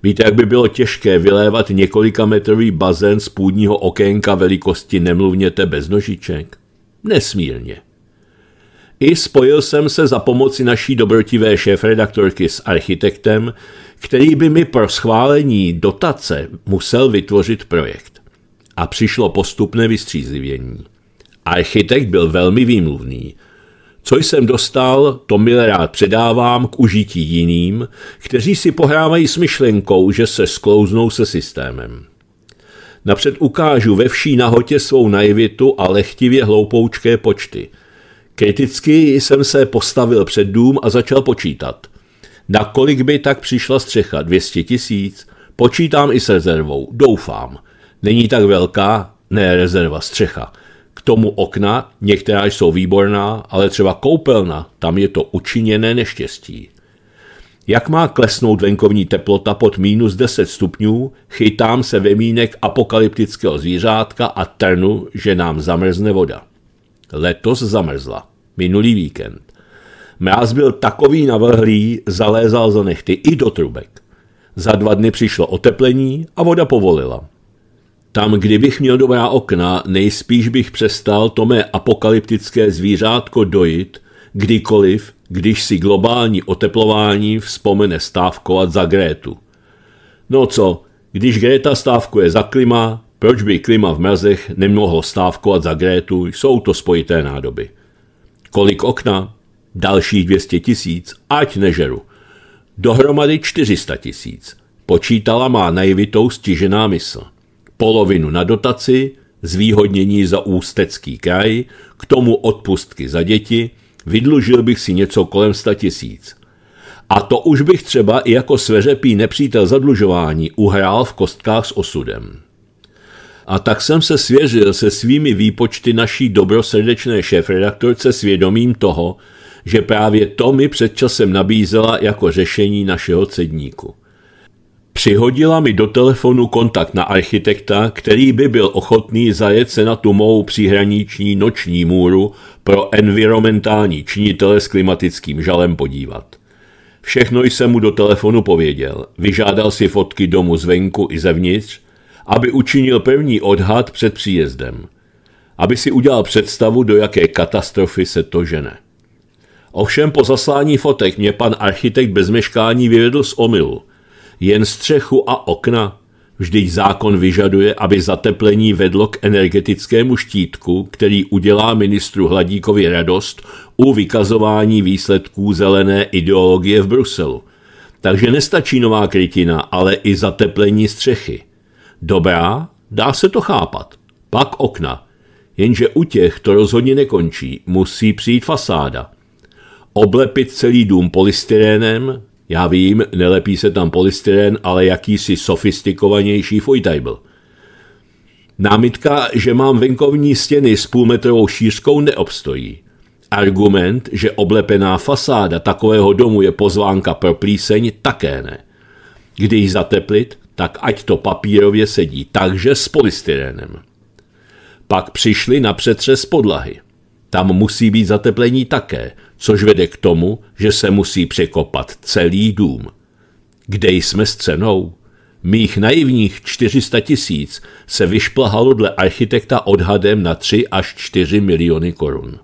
Víte, jak by bylo těžké vylévat několikametrový bazén z půdního okénka velikosti nemluvněte bez nožiček? Nesmírně. I spojil jsem se za pomoci naší dobrotivé šéfredaktorky s architektem, který by mi pro schválení dotace musel vytvořit projekt. A přišlo postupné vystřízlivění. Architekt byl velmi výmluvný – co jsem dostal, to milé rád předávám k užití jiným, kteří si pohrávají s myšlenkou, že se sklouznou se systémem. Napřed ukážu ve vší nahotě svou naivitu a lechtivě hloupoučké počty. Kriticky jsem se postavil před dům a začal počítat. Nakolik by tak přišla střecha? 200 tisíc? Počítám i s rezervou, doufám. Není tak velká? Ne, rezerva, střecha tomu okna, některá jsou výborná, ale třeba koupelna, tam je to učiněné neštěstí. Jak má klesnout venkovní teplota pod minus 10 stupňů, chytám se mínek apokalyptického zvířátka a trnu, že nám zamrzne voda. Letos zamrzla. Minulý víkend. Mráz byl takový navrhlý, zalézal za nechty i do trubek. Za dva dny přišlo oteplení a voda povolila. Tam, kdybych měl dobrá okna, nejspíš bych přestal to mé apokalyptické zvířátko dojit, kdykoliv, když si globální oteplování vzpomene stávkovat za Grétu. No co, když Gréta stávkuje za klima, proč by klima v mrazech nemohlo stávkovat za Grétu, jsou to spojité nádoby. Kolik okna? Dalších 200 tisíc, ať nežeru. Dohromady 400 tisíc. Počítala má naivitou stižená mysl polovinu na dotaci, zvýhodnění za ústecký kraj, k tomu odpustky za děti, vydlužil bych si něco kolem 100 tisíc. A to už bych třeba i jako sveřepý nepřítel zadlužování uhrál v kostkách s osudem. A tak jsem se svěřil se svými výpočty naší dobrosrdečné šéfredaktorce svědomím toho, že právě to mi před časem nabízela jako řešení našeho cedníku – Přihodila mi do telefonu kontakt na architekta, který by byl ochotný zajet se na tu mou příhraniční noční můru pro environmentální činitele s klimatickým žalem podívat. Všechno jsem mu do telefonu pověděl. Vyžádal si fotky domu zvenku i zevnitř, aby učinil první odhad před příjezdem. Aby si udělal představu, do jaké katastrofy se to žene. Ovšem po zaslání fotek mě pan architekt bez meškání vyvedl z omylu – jen střechu a okna. Vždyť zákon vyžaduje, aby zateplení vedlo k energetickému štítku, který udělá ministru Hladíkovi radost u vykazování výsledků zelené ideologie v Bruselu. Takže nestačí nová krytina, ale i zateplení střechy. Dobrá, dá se to chápat. Pak okna. Jenže u těch to rozhodně nekončí, musí přijít fasáda. Oblepit celý dům polystyrénem, já vím, nelepí se tam polystyren, ale jakýsi sofistikovanější fojtajbl. Námitka, že mám venkovní stěny s půlmetrovou šířkou, neobstojí. Argument, že oblepená fasáda takového domu je pozvánka pro plíseň, také ne. Když zateplit, tak ať to papírově sedí, takže s polystyrenem. Pak přišli na přetřes podlahy. Tam musí být zateplení také – což vede k tomu, že se musí překopat celý dům. Kde jsme s cenou? Mých naivních 400 tisíc se vyšplhalo dle architekta odhadem na 3 až 4 miliony korun.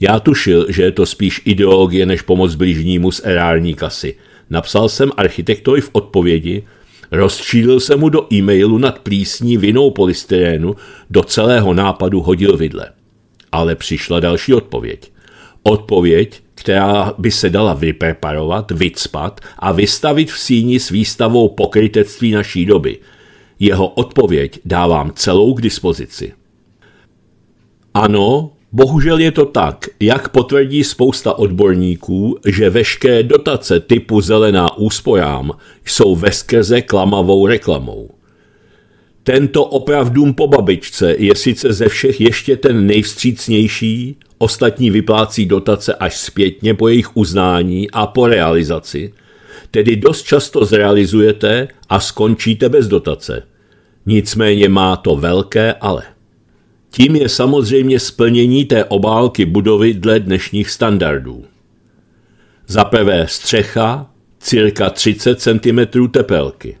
Já tušil, že je to spíš ideologie než pomoc blížnímu z erární kasy. Napsal jsem architektovi v odpovědi, rozčílil se mu do e-mailu nad plísní vinou polystyrénu, do celého nápadu hodil vidle. Ale přišla další odpověď. Odpověď, která by se dala vypreparovat, vycpat a vystavit v síni s výstavou pokrytectví naší doby. Jeho odpověď dávám celou k dispozici. Ano, bohužel je to tak, jak potvrdí spousta odborníků, že veškeré dotace typu zelená úsporám jsou veskrze klamavou reklamou. Tento opravdům po babičce je sice ze všech ještě ten nejvstřícnější, ostatní vyplácí dotace až zpětně po jejich uznání a po realizaci, tedy dost často zrealizujete a skončíte bez dotace. Nicméně má to velké ale. Tím je samozřejmě splnění té obálky budovy dle dnešních standardů. Za prvé střecha, cirka 30 cm tepelky.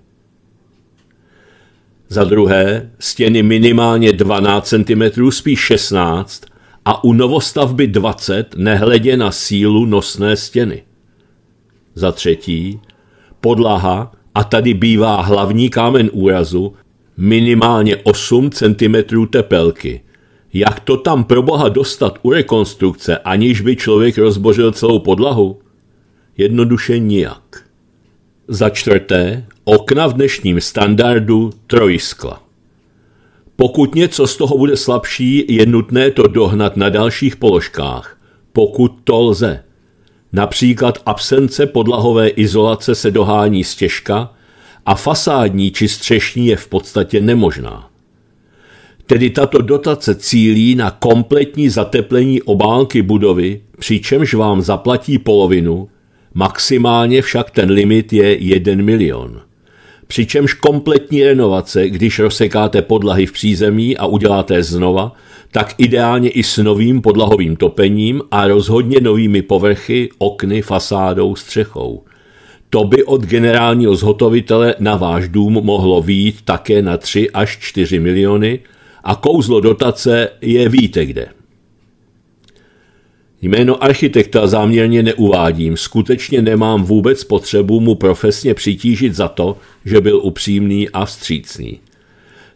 Za druhé stěny minimálně 12 cm, spíš 16, a u novostavby 20 nehledě na sílu nosné stěny. Za třetí, podlaha, a tady bývá hlavní kámen úrazu, minimálně 8 cm tepelky. Jak to tam pro boha dostat u rekonstrukce, aniž by člověk rozbořil celou podlahu? Jednoduše nijak. Za čtvrté, okna v dnešním standardu trojskla. Pokud něco z toho bude slabší, je nutné to dohnat na dalších položkách, pokud to lze. Například absence podlahové izolace se dohání z těžka a fasádní či střešní je v podstatě nemožná. Tedy tato dotace cílí na kompletní zateplení obálky budovy, přičemž vám zaplatí polovinu, maximálně však ten limit je 1 milion. Přičemž kompletní renovace, když rozsekáte podlahy v přízemí a uděláte je znova, tak ideálně i s novým podlahovým topením a rozhodně novými povrchy, okny, fasádou, střechou. To by od generálního zhotovitele na váš dům mohlo výjít také na 3 až 4 miliony a kouzlo dotace je víte kde. Jméno architekta záměrně neuvádím, skutečně nemám vůbec potřebu mu profesně přitížit za to, že byl upřímný a vstřícný.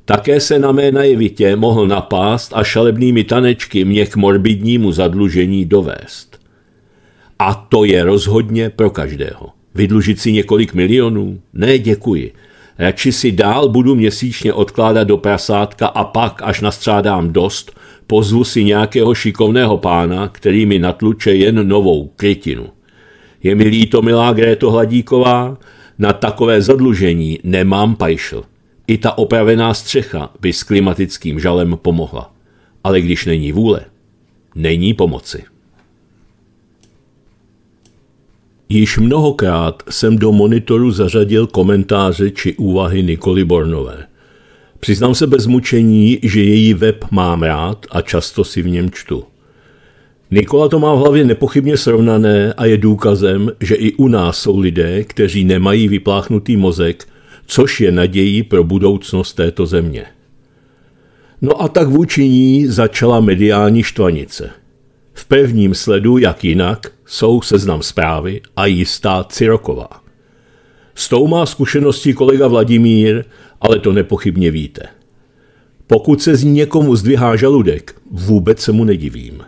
Také se na mé najevitě mohl napást a šalebnými tanečky mě k morbidnímu zadlužení dovést. A to je rozhodně pro každého. Vydlužit si několik milionů? Ne, děkuji. Radši si dál budu měsíčně odkládat do prasátka a pak, až nastřádám dost, pozvu si nějakého šikovného pána, který mi natluče jen novou krytinu. Je mi líto, milá Gréto Hladíková, na takové zadlužení nemám pajšl. I ta opravená střecha by s klimatickým žalem pomohla. Ale když není vůle, není pomoci. Již mnohokrát jsem do monitoru zařadil komentáře či úvahy Nikoli Bornové. Přiznám se bez mučení, že její web mám rád a často si v něm čtu. Nikola to má v hlavě nepochybně srovnané a je důkazem, že i u nás jsou lidé, kteří nemají vypláchnutý mozek, což je nadějí pro budoucnost této země. No a tak vůči ní začala mediální štvanice. V prvním sledu, jak jinak, jsou seznam zprávy a jistá Ciroková. S tou má zkušenosti kolega Vladimír ale to nepochybně víte. Pokud se z ní někomu zdvihá žaludek, vůbec se mu nedivím.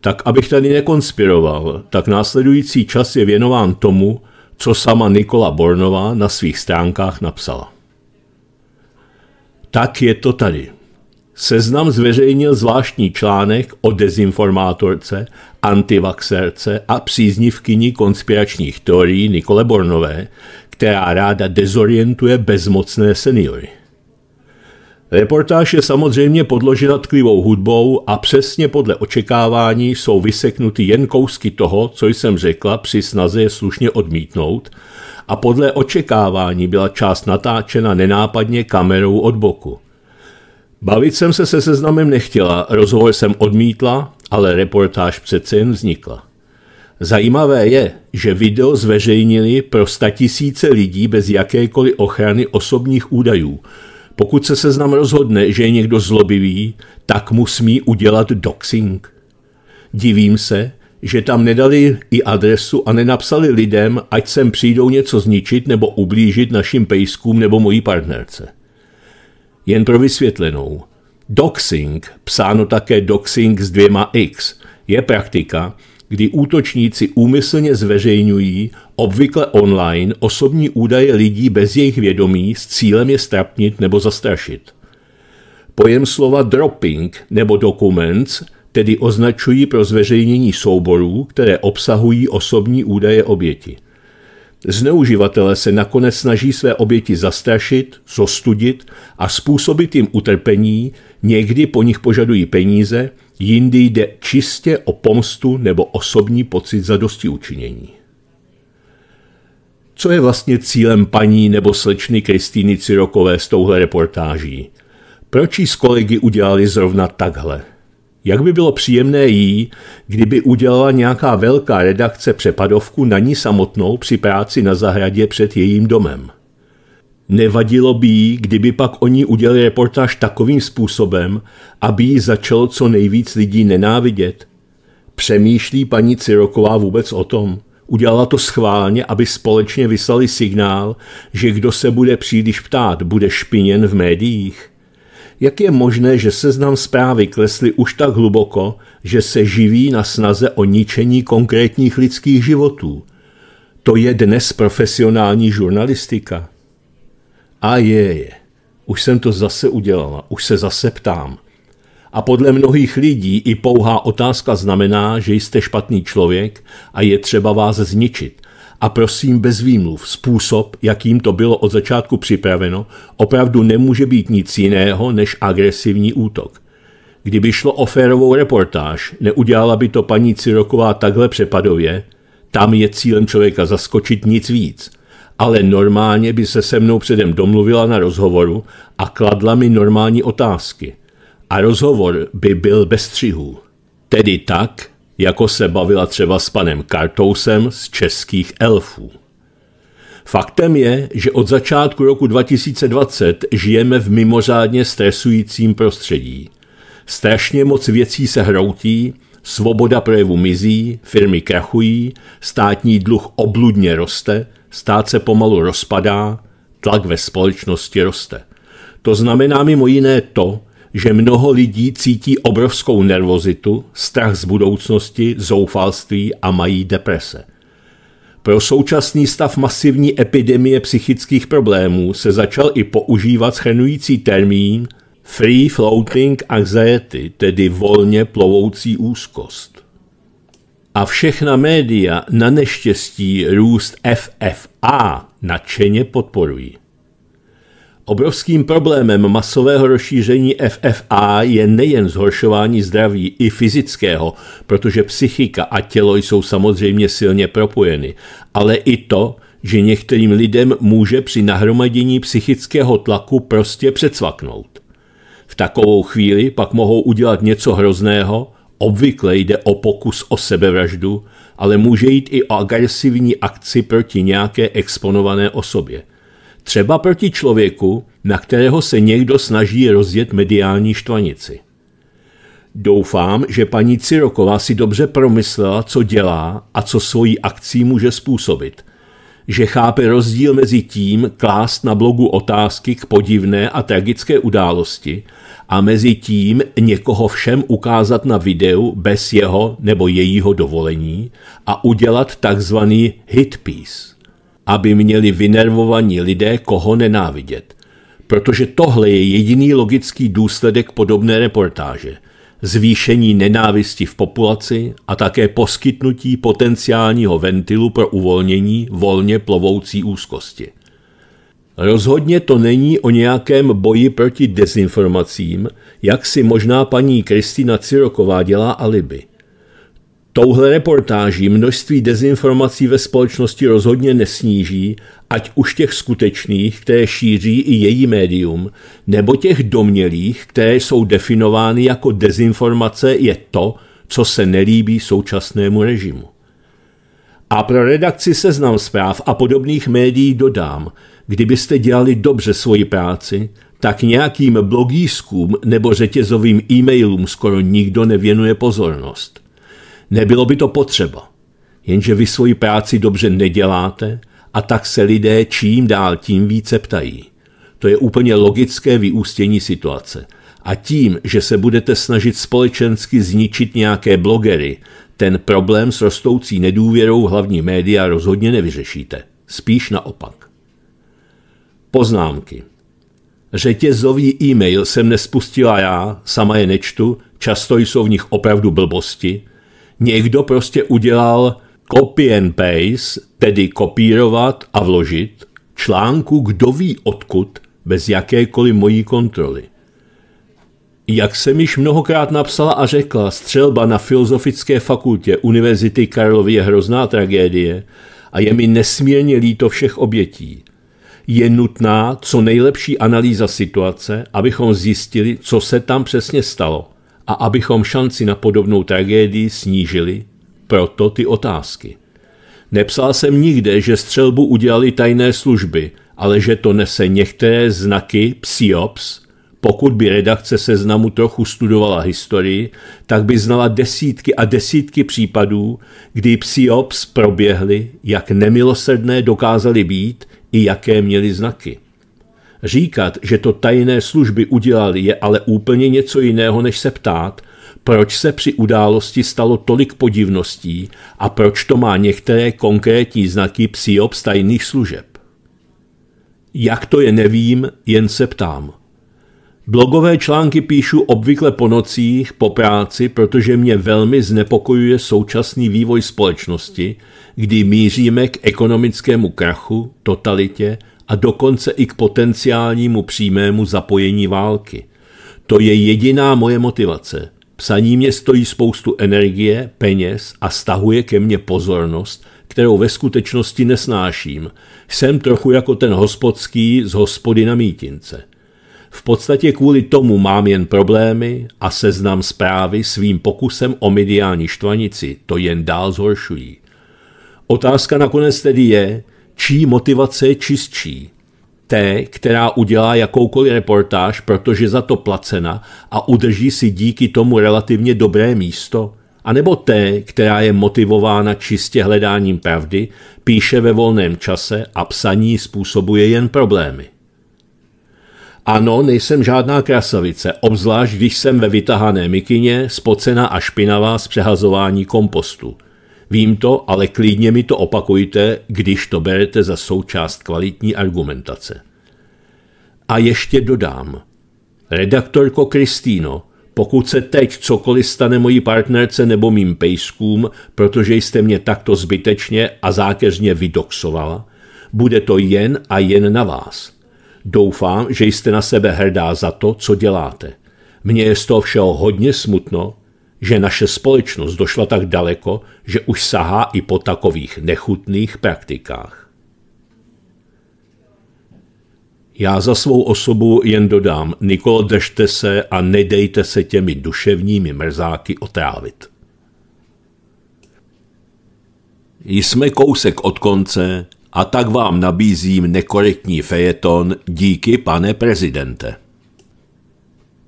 Tak abych tady nekonspiroval, tak následující čas je věnován tomu, co sama Nikola Bornová na svých stránkách napsala. Tak je to tady. Seznam zveřejnil zvláštní článek o dezinformátorce, antivaxerce a příznivkyni konspiračních teorií Nikole Bornové, která ráda dezorientuje bezmocné seniory. Reportáž je samozřejmě podložena tklivou hudbou a přesně podle očekávání jsou vyseknuty jen kousky toho, co jsem řekla při snaze je slušně odmítnout a podle očekávání byla část natáčena nenápadně kamerou od boku. Bavit jsem se se seznamem nechtěla, rozhovor jsem odmítla, ale reportáž přece jen vznikla. Zajímavé je, že video zveřejnili pro tisíce lidí bez jakékoliv ochrany osobních údajů. Pokud se seznam rozhodne, že je někdo zlobivý, tak mu smí udělat doxing. Divím se, že tam nedali i adresu a nenapsali lidem, ať sem přijdou něco zničit nebo ublížit našim pejskům nebo mojí partnerce. Jen pro vysvětlenou. Doxing, psáno také doxing s dvěma x, je praktika, kdy útočníci úmyslně zveřejňují, obvykle online, osobní údaje lidí bez jejich vědomí s cílem je strapnit nebo zastrašit. Pojem slova dropping nebo documents tedy označují pro zveřejnění souborů, které obsahují osobní údaje oběti. Zneuživatele se nakonec snaží své oběti zastrašit, zostudit a způsobit jim utrpení, někdy po nich požadují peníze, jindy jde čistě o pomstu nebo osobní pocit zadosti učinění. Co je vlastně cílem paní nebo slečny Kristýny Cirokové s touhle reportáží? Proč jí s kolegy udělali zrovna takhle? Jak by bylo příjemné jí, kdyby udělala nějaká velká redakce přepadovku na ní samotnou při práci na zahradě před jejím domem? Nevadilo by jí, kdyby pak oni udělali reportáž takovým způsobem, aby ji začalo co nejvíc lidí nenávidět? Přemýšlí paní Ciroková vůbec o tom? Udělala to schválně, aby společně vyslali signál, že kdo se bude příliš ptát, bude špiněn v médiích. Jak je možné, že seznam zprávy klesly už tak hluboko, že se živí na snaze o ničení konkrétních lidských životů? To je dnes profesionální žurnalistika. A je, Už jsem to zase udělala, už se zase ptám. A podle mnohých lidí i pouhá otázka znamená, že jste špatný člověk a je třeba vás zničit. A prosím bez výmluv, způsob, jakým to bylo od začátku připraveno, opravdu nemůže být nic jiného než agresivní útok. Kdyby šlo o férovou reportáž, neudělala by to paní Ciroková takhle přepadově, tam je cílem člověka zaskočit nic víc – ale normálně by se se mnou předem domluvila na rozhovoru a kladla mi normální otázky. A rozhovor by byl bez střihů. Tedy tak, jako se bavila třeba s panem Kartousem z českých elfů. Faktem je, že od začátku roku 2020 žijeme v mimořádně stresujícím prostředí. Strašně moc věcí se hroutí, svoboda projevu mizí, firmy krachují, státní dluh obludně roste – Stát se pomalu rozpadá, tlak ve společnosti roste. To znamená mimo jiné to, že mnoho lidí cítí obrovskou nervozitu, strach z budoucnosti, zoufalství a mají deprese. Pro současný stav masivní epidemie psychických problémů se začal i používat schrnující termín free floating anxiety, tedy volně plovoucí úzkost a všechna média na neštěstí růst FFA nadšeně podporují. Obrovským problémem masového rozšíření FFA je nejen zhoršování zdraví i fyzického, protože psychika a tělo jsou samozřejmě silně propojeny, ale i to, že některým lidem může při nahromadění psychického tlaku prostě předsvaknout. V takovou chvíli pak mohou udělat něco hrozného, Obvykle jde o pokus o sebevraždu, ale může jít i o agresivní akci proti nějaké exponované osobě. Třeba proti člověku, na kterého se někdo snaží rozjet mediální štvanici. Doufám, že paní Ciroková si dobře promyslela, co dělá a co svojí akcí může způsobit. Že chápe rozdíl mezi tím klást na blogu otázky k podivné a tragické události a mezi tím někoho všem ukázat na videu bez jeho nebo jejího dovolení a udělat takzvaný hit piece, aby měli vynervovaní lidé koho nenávidět. Protože tohle je jediný logický důsledek podobné reportáže – zvýšení nenávisti v populaci a také poskytnutí potenciálního ventilu pro uvolnění volně plovoucí úzkosti. Rozhodně to není o nějakém boji proti dezinformacím, jak si možná paní Kristina Ciroková dělá alibi. Touhle reportáží množství dezinformací ve společnosti rozhodně nesníží, ať už těch skutečných, které šíří i její médium, nebo těch domělých, které jsou definovány jako dezinformace, je to, co se nelíbí současnému režimu. A pro redakci Seznam zpráv a podobných médií dodám – kdybyste dělali dobře svoji práci, tak nějakým blogískům nebo řetězovým e-mailům skoro nikdo nevěnuje pozornost. Nebylo by to potřeba. Jenže vy svoji práci dobře neděláte a tak se lidé čím dál tím více ptají. To je úplně logické vyústění situace. A tím, že se budete snažit společensky zničit nějaké blogery, ten problém s rostoucí nedůvěrou hlavní média rozhodně nevyřešíte. Spíš naopak. Poznámky. Řetězový e-mail jsem nespustila já, sama je nečtu, často jsou v nich opravdu blbosti. Někdo prostě udělal copy and paste, tedy kopírovat a vložit, článku kdo ví odkud, bez jakékoliv mojí kontroly. Jak jsem již mnohokrát napsala a řekla, střelba na Filozofické fakultě Univerzity Karlovy je hrozná tragédie a je mi nesmírně líto všech obětí je nutná co nejlepší analýza situace, abychom zjistili, co se tam přesně stalo a abychom šanci na podobnou tragédii snížili, proto ty otázky. Nepsal jsem nikde, že střelbu udělali tajné služby, ale že to nese některé znaky psiops. Pokud by redakce seznamu trochu studovala historii, tak by znala desítky a desítky případů, kdy psiops proběhly, jak nemilosrdné dokázali být i jaké měly znaky. Říkat, že to tajné služby udělali, je ale úplně něco jiného, než se ptát, proč se při události stalo tolik podivností a proč to má některé konkrétní znaky psiops tajných služeb. Jak to je nevím, jen se ptám. Blogové články píšu obvykle po nocích, po práci, protože mě velmi znepokojuje současný vývoj společnosti, kdy míříme k ekonomickému krachu, totalitě a dokonce i k potenciálnímu přímému zapojení války. To je jediná moje motivace. Psaní mě stojí spoustu energie, peněz a stahuje ke mně pozornost, kterou ve skutečnosti nesnáším. Jsem trochu jako ten hospodský z hospody na mítince. V podstatě kvůli tomu mám jen problémy a seznam zprávy svým pokusem o mediální štvanici to jen dál zhoršují. Otázka nakonec tedy je, čí motivace je čistší. Té, která udělá jakoukoliv reportáž, protože za to placena a udrží si díky tomu relativně dobré místo – anebo té, která je motivována čistě hledáním pravdy, píše ve volném čase a psaní způsobuje jen problémy. Ano, nejsem žádná krasavice, obzvlášť když jsem ve vytahané mikině, spocena a špinavá z přehazování kompostu. Vím to, ale klidně mi to opakujte, když to berete za součást kvalitní argumentace. A ještě dodám. Redaktorko Kristýno, pokud se teď cokoliv stane mojí partnerce nebo mým pejskům, protože jste mě takto zbytečně a zákeřně vydoxovala, bude to jen a jen na vás. Doufám, že jste na sebe hrdá za to, co děláte. Mně je z toho všeho hodně smutno, že naše společnost došla tak daleko, že už sahá i po takových nechutných praktikách. Já za svou osobu jen dodám, Nikol, držte se a nedejte se těmi duševními mrzáky otrávit. Jsme kousek od konce a tak vám nabízím nekorektní fejeton díky, pane prezidente.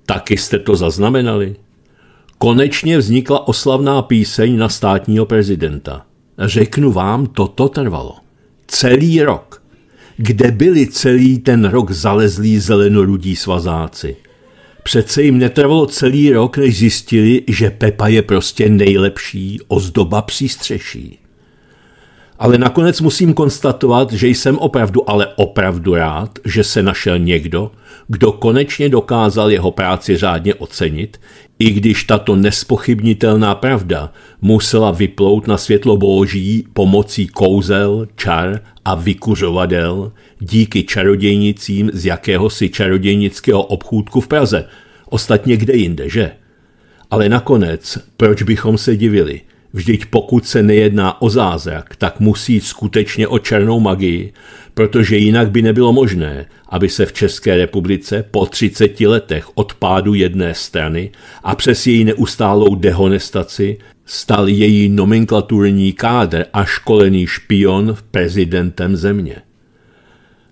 Taky jste to zaznamenali? Konečně vznikla oslavná píseň na státního prezidenta. Řeknu vám, toto trvalo. Celý rok. Kde byli celý ten rok zalezlí zelenorudí svazáci? Přece jim netrvalo celý rok, než zjistili, že Pepa je prostě nejlepší ozdoba přístřeší. Ale nakonec musím konstatovat, že jsem opravdu, ale opravdu rád, že se našel někdo, kdo konečně dokázal jeho práci řádně ocenit, i když tato nespochybnitelná pravda musela vyplout na světlo boží pomocí kouzel, čar a vykuřovadel díky čarodějnicím z jakéhosi čarodějnického obchůdku v Praze, ostatně kde jinde, že? Ale nakonec, proč bychom se divili – Vždyť pokud se nejedná o zázrak, tak musí skutečně o černou magii, protože jinak by nebylo možné, aby se v České republice po 30 letech od pádu jedné strany a přes její neustálou dehonestaci stal její nomenklaturní kádr a školený špion prezidentem země.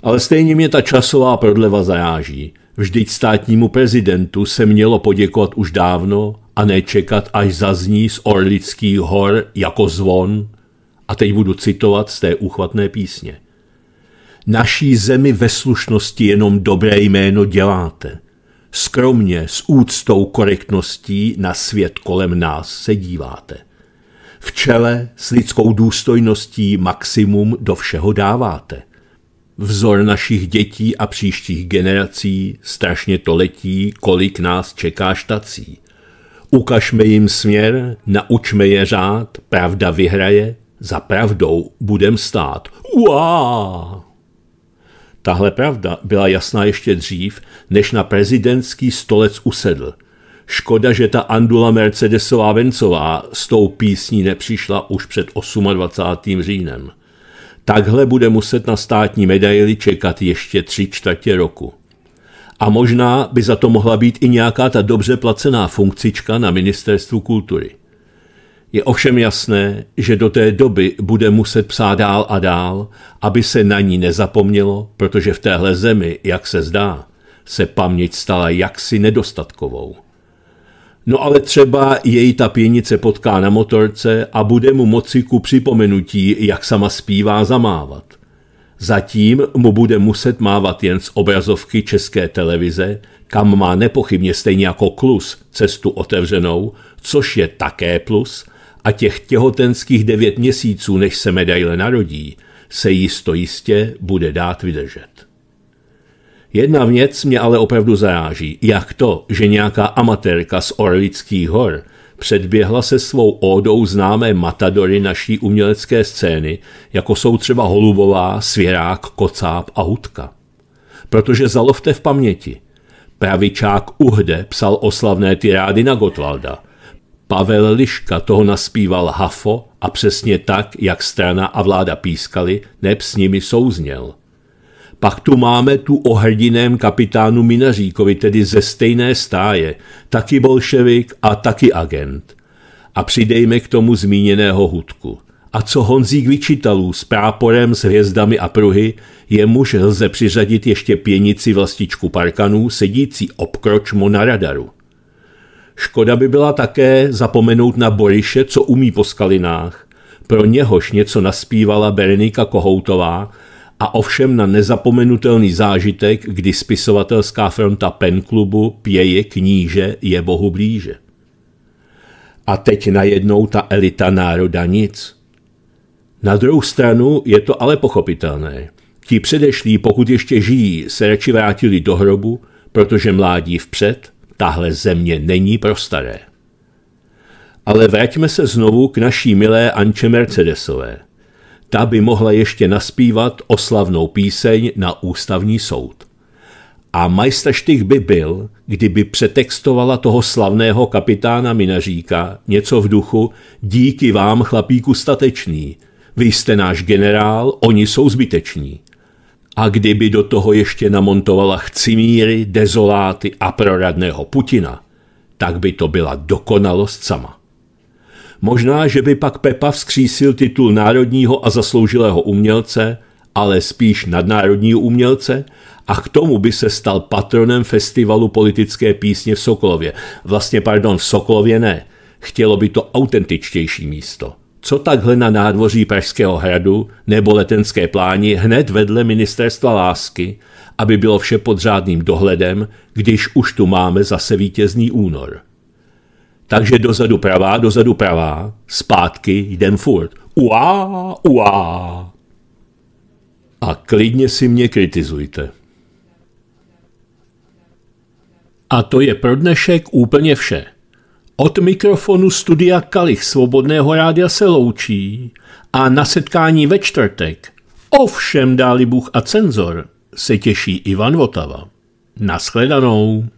Ale stejně mě ta časová prodleva zaráží. Vždyť státnímu prezidentu se mělo poděkovat už dávno a nečekat, až zazní z Orlických hor jako zvon, a teď budu citovat z té uchvatné písně. Naší zemi ve slušnosti jenom dobré jméno děláte. Skromně, s úctou korektností na svět kolem nás se díváte. V čele s lidskou důstojností maximum do všeho dáváte. Vzor našich dětí a příštích generací strašně to letí, kolik nás čeká štací – Ukažme jim směr, naučme je řád, pravda vyhraje, za pravdou budem stát. Uá! Tahle pravda byla jasná ještě dřív, než na prezidentský stolec usedl. Škoda, že ta Andula Mercedesová Vencová s tou písní nepřišla už před 28. říjnem. Takhle bude muset na státní medaili čekat ještě tři čtvrtě roku. A možná by za to mohla být i nějaká ta dobře placená funkcička na ministerstvu kultury. Je ovšem jasné, že do té doby bude muset psát dál a dál, aby se na ní nezapomnělo, protože v téhle zemi, jak se zdá, se paměť stala jaksi nedostatkovou. No ale třeba její ta pěnice potká na motorce a bude mu moci ku připomenutí, jak sama zpívá zamávat – Zatím mu bude muset mávat jen z obrazovky české televize, kam má nepochybně stejně jako klus cestu otevřenou, což je také plus, a těch těhotenských devět měsíců, než se medaile narodí, se jisto jistě bude dát vydržet. Jedna věc mě ale opravdu zaráží, jak to, že nějaká amatérka z Orlických hor Předběhla se svou ódou známé matadory naší umělecké scény, jako jsou třeba Holubová, Svěrák, Kocáb a Hudka. Protože zalovte v paměti, pravičák Uhde psal oslavné tirády na Gotwalda, Pavel Liška toho naspíval Hafo a přesně tak, jak strana a vláda pískali, neb s nimi souzněl – pak tu máme tu o hrdiném kapitánu Minaříkovi, tedy ze stejné stáje, taky bolševik a taky agent. A přidejme k tomu zmíněného hudku. A co Honzík vyčitalů s práporem, s hvězdami a pruhy, je muž lze přiřadit ještě pěnici vlastičku parkanů, sedící obkročmo na radaru. Škoda by byla také zapomenout na Boriše, co umí po skalinách. Pro něhož něco naspívala Berenika Kohoutová, a ovšem na nezapomenutelný zážitek, kdy spisovatelská fronta Penklubu pěje kníže je bohu blíže. A teď najednou ta elita národa nic. Na druhou stranu je to ale pochopitelné. Ti předešlí, pokud ještě žijí, se radši vrátili do hrobu, protože mládí vpřed, tahle země není pro staré. Ale vraťme se znovu k naší milé Anče Mercedesové – ta by mohla ještě naspívat oslavnou píseň na ústavní soud. A majstaštych by byl, kdyby přetextovala toho slavného kapitána Minaříka něco v duchu díky vám, chlapíku statečný, vy jste náš generál, oni jsou zbyteční. A kdyby do toho ještě namontovala chcimíry, dezoláty a proradného Putina, tak by to byla dokonalost sama. Možná, že by pak Pepa vzkřísil titul národního a zasloužilého umělce, ale spíš nadnárodního umělce a k tomu by se stal patronem festivalu politické písně v Sokolově. Vlastně, pardon, v Sokolově ne. Chtělo by to autentičtější místo. Co takhle na nádvoří Pražského hradu nebo letenské pláni hned vedle ministerstva lásky, aby bylo vše pod řádným dohledem, když už tu máme zase vítězný únor? Takže dozadu pravá, dozadu pravá, zpátky jdem furt. Uá, uá. A klidně si mě kritizujte. A to je pro dnešek úplně vše. Od mikrofonu studia Kalich Svobodného rádia se loučí a na setkání ve čtvrtek, ovšem dáli Bůh a cenzor, se těší Ivan Votava. Naschledanou.